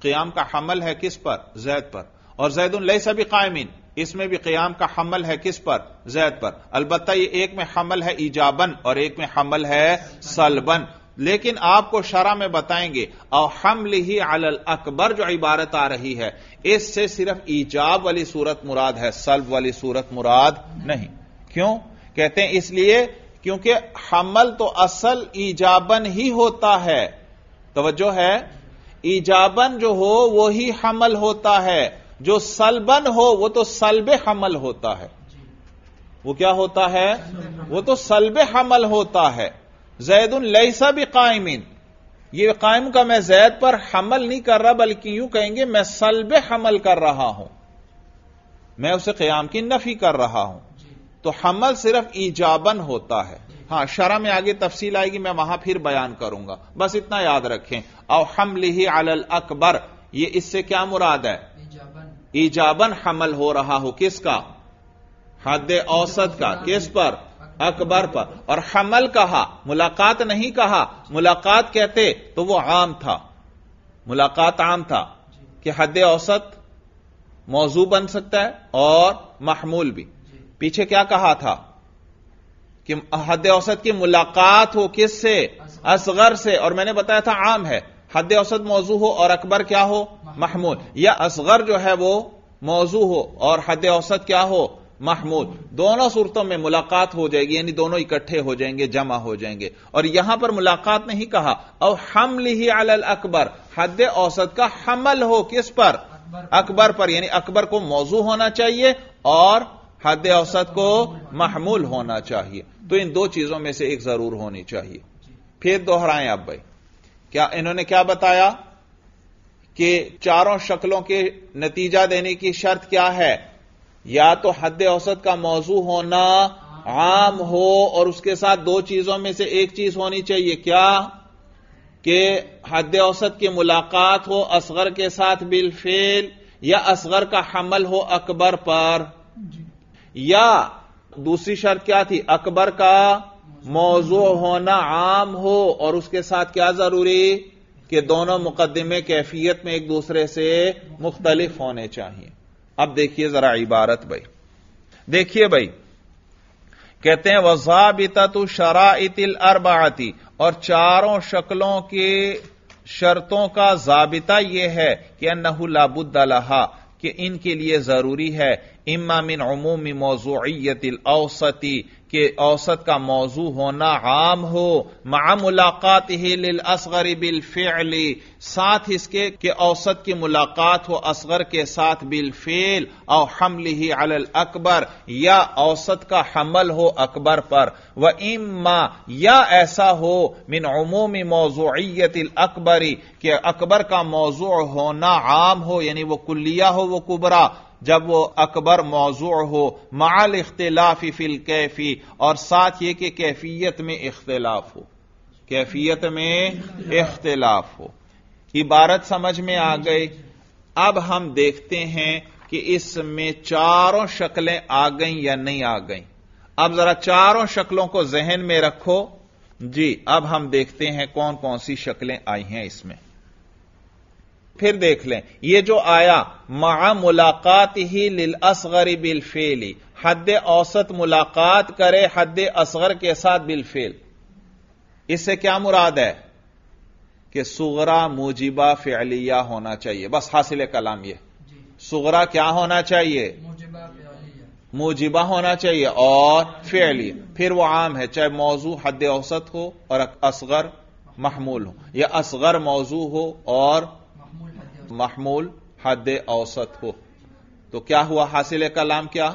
Speaker 1: क्याम का हमल है किस पर जैद पर और जैदुन लय भी कायमिन इसमें भी क्याम का हमल है किस पर जैद पर अलबत्ता ये एक में हमल है ईजाबन और एक में हमल है सलबन लेकिन आपको शरा में बताएंगे और हमल ही अल अकबर जो इबारत आ रही है इससे सिर्फ ईजाब वाली सूरत मुराद है सल्ब वाली सूरत मुराद नहीं क्यों कहते हैं इसलिए क्योंकि हमल तो असल ईजाबन ही होता है तोज्जो है ईजाबन जो हो वो ही हमल होता है जो सलबन हो वो तो सलब हमल होता है वो क्या होता है वो तो सलब हमल होता है जैदुन लईसा भी कायमिन ये कायम का मैं जैद पर हमल नहीं कर रहा बल्कि यूं कहेंगे मैं सलब हमल कर रहा हूं मैं उसे क्याम की नफी कर रहा हूं तो हमल सिर्फ ईजाबन होता है हां शरा में आगे तफसील आएगी मैं वहां फिर बयान करूंगा बस इतना याद रखें और हम लिही अल अकबर ये इससे क्या मुराद है ईजाबन हमल हो रहा हो किसका हद औसत का किस पर अकबर पर और हमल कहा मुलाकात नहीं कहा मुलाकात कहते तो वो आम था मुलाकात आम था कि हद औसत मौजू बन सकता है और महमूल भी पीछे क्या कहा था कि हद औसत की मुलाकात हो किस से असगर से और मैंने बताया था आम है हद औसत मौजू हो और अकबर क्या हो महमूद या असगर जो है वो मौजू हो और हद औसत क्या हो महमूद दोनों सूरतों में मुलाकात हो जाएगी यानी दोनों इकट्ठे हो जाएंगे जमा हो जाएंगे और यहां पर मुलाकात नहीं कहा और हम ही अल अकबर हद औसत का हमल हो किस पर अकबर पर यानी अकबर को मौजू होना चाहिए और हद औसत को महमूल होना चाहिए तो इन दो चीजों में से एक जरूर होनी चाहिए फिर दोहराएं आप भाई क्या इन्होंने क्या बताया कि चारों शक्लों के नतीजा देने की शर्त क्या है या तो हद औसत का मौजू होना आम हो और उसके साथ दो चीजों में से एक चीज होनी चाहिए क्या कि हद औसत की मुलाकात हो असगर के साथ बिलफेल या असगर का हमल हो अकबर पर या दूसरी शर्त क्या थी अकबर का मौजू होना आम हो और उसके साथ क्या जरूरी कि दोनों मुकदमे कैफियत में एक दूसरे से मुख्तलिफ होने चाहिए अब देखिए जरा इबारत भाई देखिए भाई कहते हैं वजाबिता तो इतिल अरबाती और चारों शक्लों के शर्तों का जाबिता यह है कि नहू लाबुद्दलहा कि इनके लिए जरूरी है इमामिन अमूमी मौजूद अवसती कि औसत का मौजू होना आम हो मा मुलाकात ही लिल असगर बिल फेली साथ इसके कि औसत की मुलाकात हो असगर के साथ बिल फेल और हमल ही अल अकबर या औसत का हमल हो अकबर पर व इम्मा या ऐसा हो मिन अमूमी मौजूत अकबरी कि अकबर का मौजू होना आम हो यानी वो कुल्लिया हो वो कुबरा जब वो अकबर मौजू हो माल इख्तलाफी फिल कैफी और साथ ये कि कैफियत में इख्तलाफ हो कैफियत में इख्तलाफ हो इबारत समझ में आ गई अब हम देखते हैं कि इसमें चारों शक्लें आ गई या नहीं आ गई अब जरा चारों शक्लों को जहन में रखो जी अब हम देखते हैं कौन कौन सी शक्लें आई हैं इसमें फिर देख लें ये जो आया मा मुलाकात ही लिल असगर बिलफेली हद औसत मुलाकात करे हद असगर के साथ बिलफेल इससे क्या मुराद है कि सुगरा मुजिबा फेलिया होना चाहिए बस हासिल कलाम यह सुगरा क्या होना चाहिए मुजिबा होना चाहिए और फेली फिर वह आम है चाहे मौजू हद औसत हो और असगर महमूल हो या असगर मौजू हो और महमूल हद औसत हो तो क्या हुआ हासिल कलाम क्या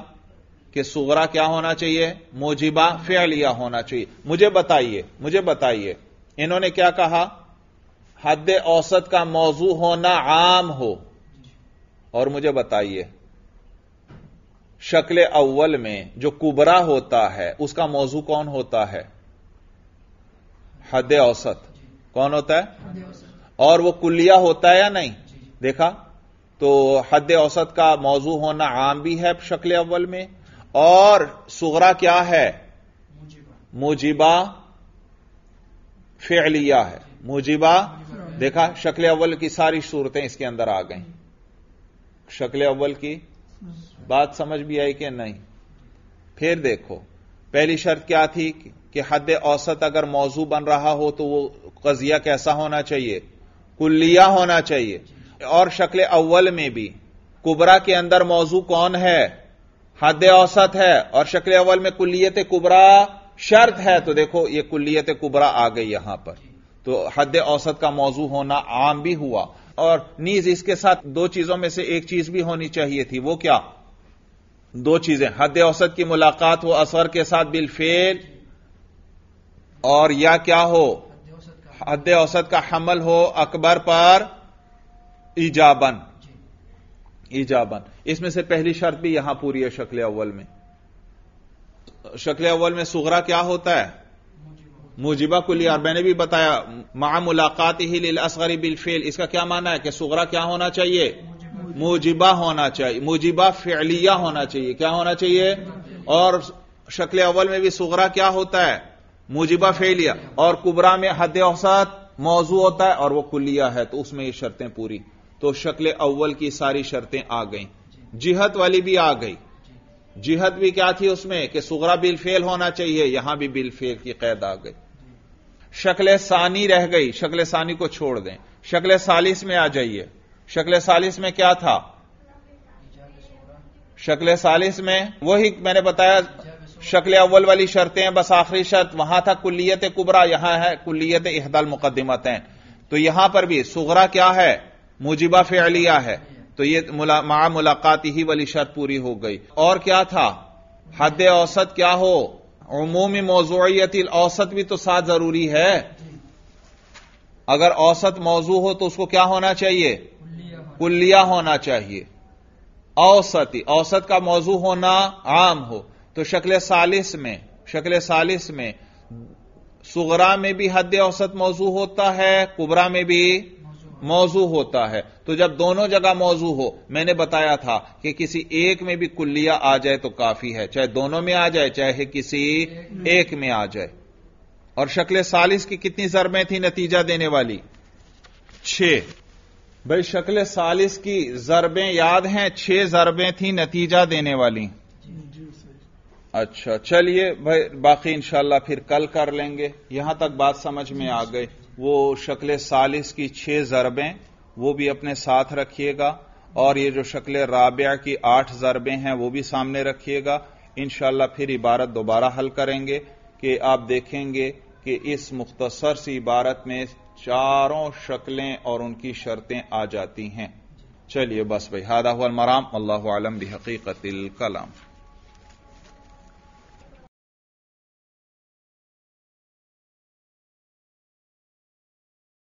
Speaker 1: कि सुगरा क्या होना चाहिए मोजिबा फेलिया होना चाहिए मुझे बताइए मुझे बताइए इन्होंने क्या कहा हद औसत का मौजू होना आम हो और मुझे बताइए शक्ल अव्वल में जो कुबरा होता है उसका मौजू कौन होता है हद औसत कौन होता है और वो कुल्लिया होता है या नहीं देखा तो हद औसत का मौजू होना आम भी है शक्ल अव्वल में और सुगरा क्या है मुजिबा फेलिया है मुजिबा देखा शक्ल अव्वल की सारी सूरतें इसके अंदर आ गई शक्ल अव्वल की बात समझ भी आई कि नहीं फिर देखो पहली शर्त क्या थी कि हद औसत अगर मौजू बन रहा हो तो वो कजिया कैसा होना चाहिए कुल्लिया होना चाहिए और शक्ल अव्वल में भी कुबरा के अंदर मौजू कौन है हद औसत है और शक्ल अव्वल में कुलियत कुबरा शर्त है तो देखो ये कुलियत कुबरा आ गई यहां पर तो हद औसत का मौजू होना आम भी हुआ और नीज इसके साथ दो चीजों में से एक चीज भी होनी चाहिए थी वो क्या दो चीजें हद औसत की मुलाकात हो असर के साथ बिलफेल और या क्या हो हद औसत का हमल हो अकबर पर ईजाबन ईजाबन इसमें से पहली शर्त भी यहां पूरी है शक्ल अव्वल में शक्ल अव्वल में सुगरा क्या होता है मुजिबा कुली और मैंने भी बताया मा मुलाकात ही लिल असगरी बिल फेल इसका क्या माना है कि सुगरा क्या होना चाहिए मुजिबा होना चाहिए मुजिबा फेलिया होना चाहिए क्या होना चाहिए और शक्ल अव्वल में भी सुगरा क्या होता है मुजिबा फेलिया और कुबरा में हद औसत मौजू होता है और वह कुलिया है तो उसमें ये शर्तें पूरी तो शक्ल अव्वल की सारी शर्तें आ गई जिहत वाली भी आ गई जिहत भी क्या थी उसमें कि सुगरा बिल फेल होना चाहिए यहां भी बिल फेल की कैद आ गई शक्ल सानी रह गई शक्ल सानी को छोड़ दें शक्ल सालिस में आ जाइए शक्ल सालिस में क्या था शक्ल सालिस में वही मैंने बताया शक्ल अव्वल वाली शर्तें हैं बस आखिरी शर्त वहां था कुलियत कुबरा यहां है इहदाल इहदल है तो यहां पर भी सुगरा क्या है मुजिबा फेलिया है तो ये मुला, मा मुलाकात ही वाली शर्त पूरी हो गई और क्या था हद औसत क्या हो उमूमी मौजूत औसत भी तो साथ जरूरी है अगर औसत मौजू हो तो उसको क्या होना चाहिए कुल्लिया होना चाहिए औसत औसत का मौजू होना आम हो तो शक्ल सालिस में शक्ल सालिस में सुगरा में भी हद औसत मौजू होता है कुबरा में भी मौजू होता है तो जब दोनों जगह मौजू हो मैंने बताया था कि किसी एक में भी कुल्लिया आ जाए तो काफी है चाहे दोनों में आ जाए चाहे किसी एक में आ जाए और शक्ल सालिस की कितनी जरबें थी नतीजा देने वाली छ भाई शक्ल सालिस की जरबें याद हैं छह जरबें थी नतीजा देने वाली अच्छा चलिए भाई बाकी इंशाला फिर कल कर लेंगे यहां तक बात समझ में आ गई वो शक्ल सालिस की छह ज़रबें वो भी अपने साथ रखिएगा और ये जो शक्ल राबिया की आठ ज़रबें हैं वो भी सामने रखिएगा इनशाला फिर इबारत दोबारा हल करेंगे कि आप देखेंगे कि इस मुख्तसर सी इबारत में चारों शक्लें और उनकी शर्तें आ जाती हैं चलिए बस भाई हादा मराम अल्लाह आलम बहकीकत कलाम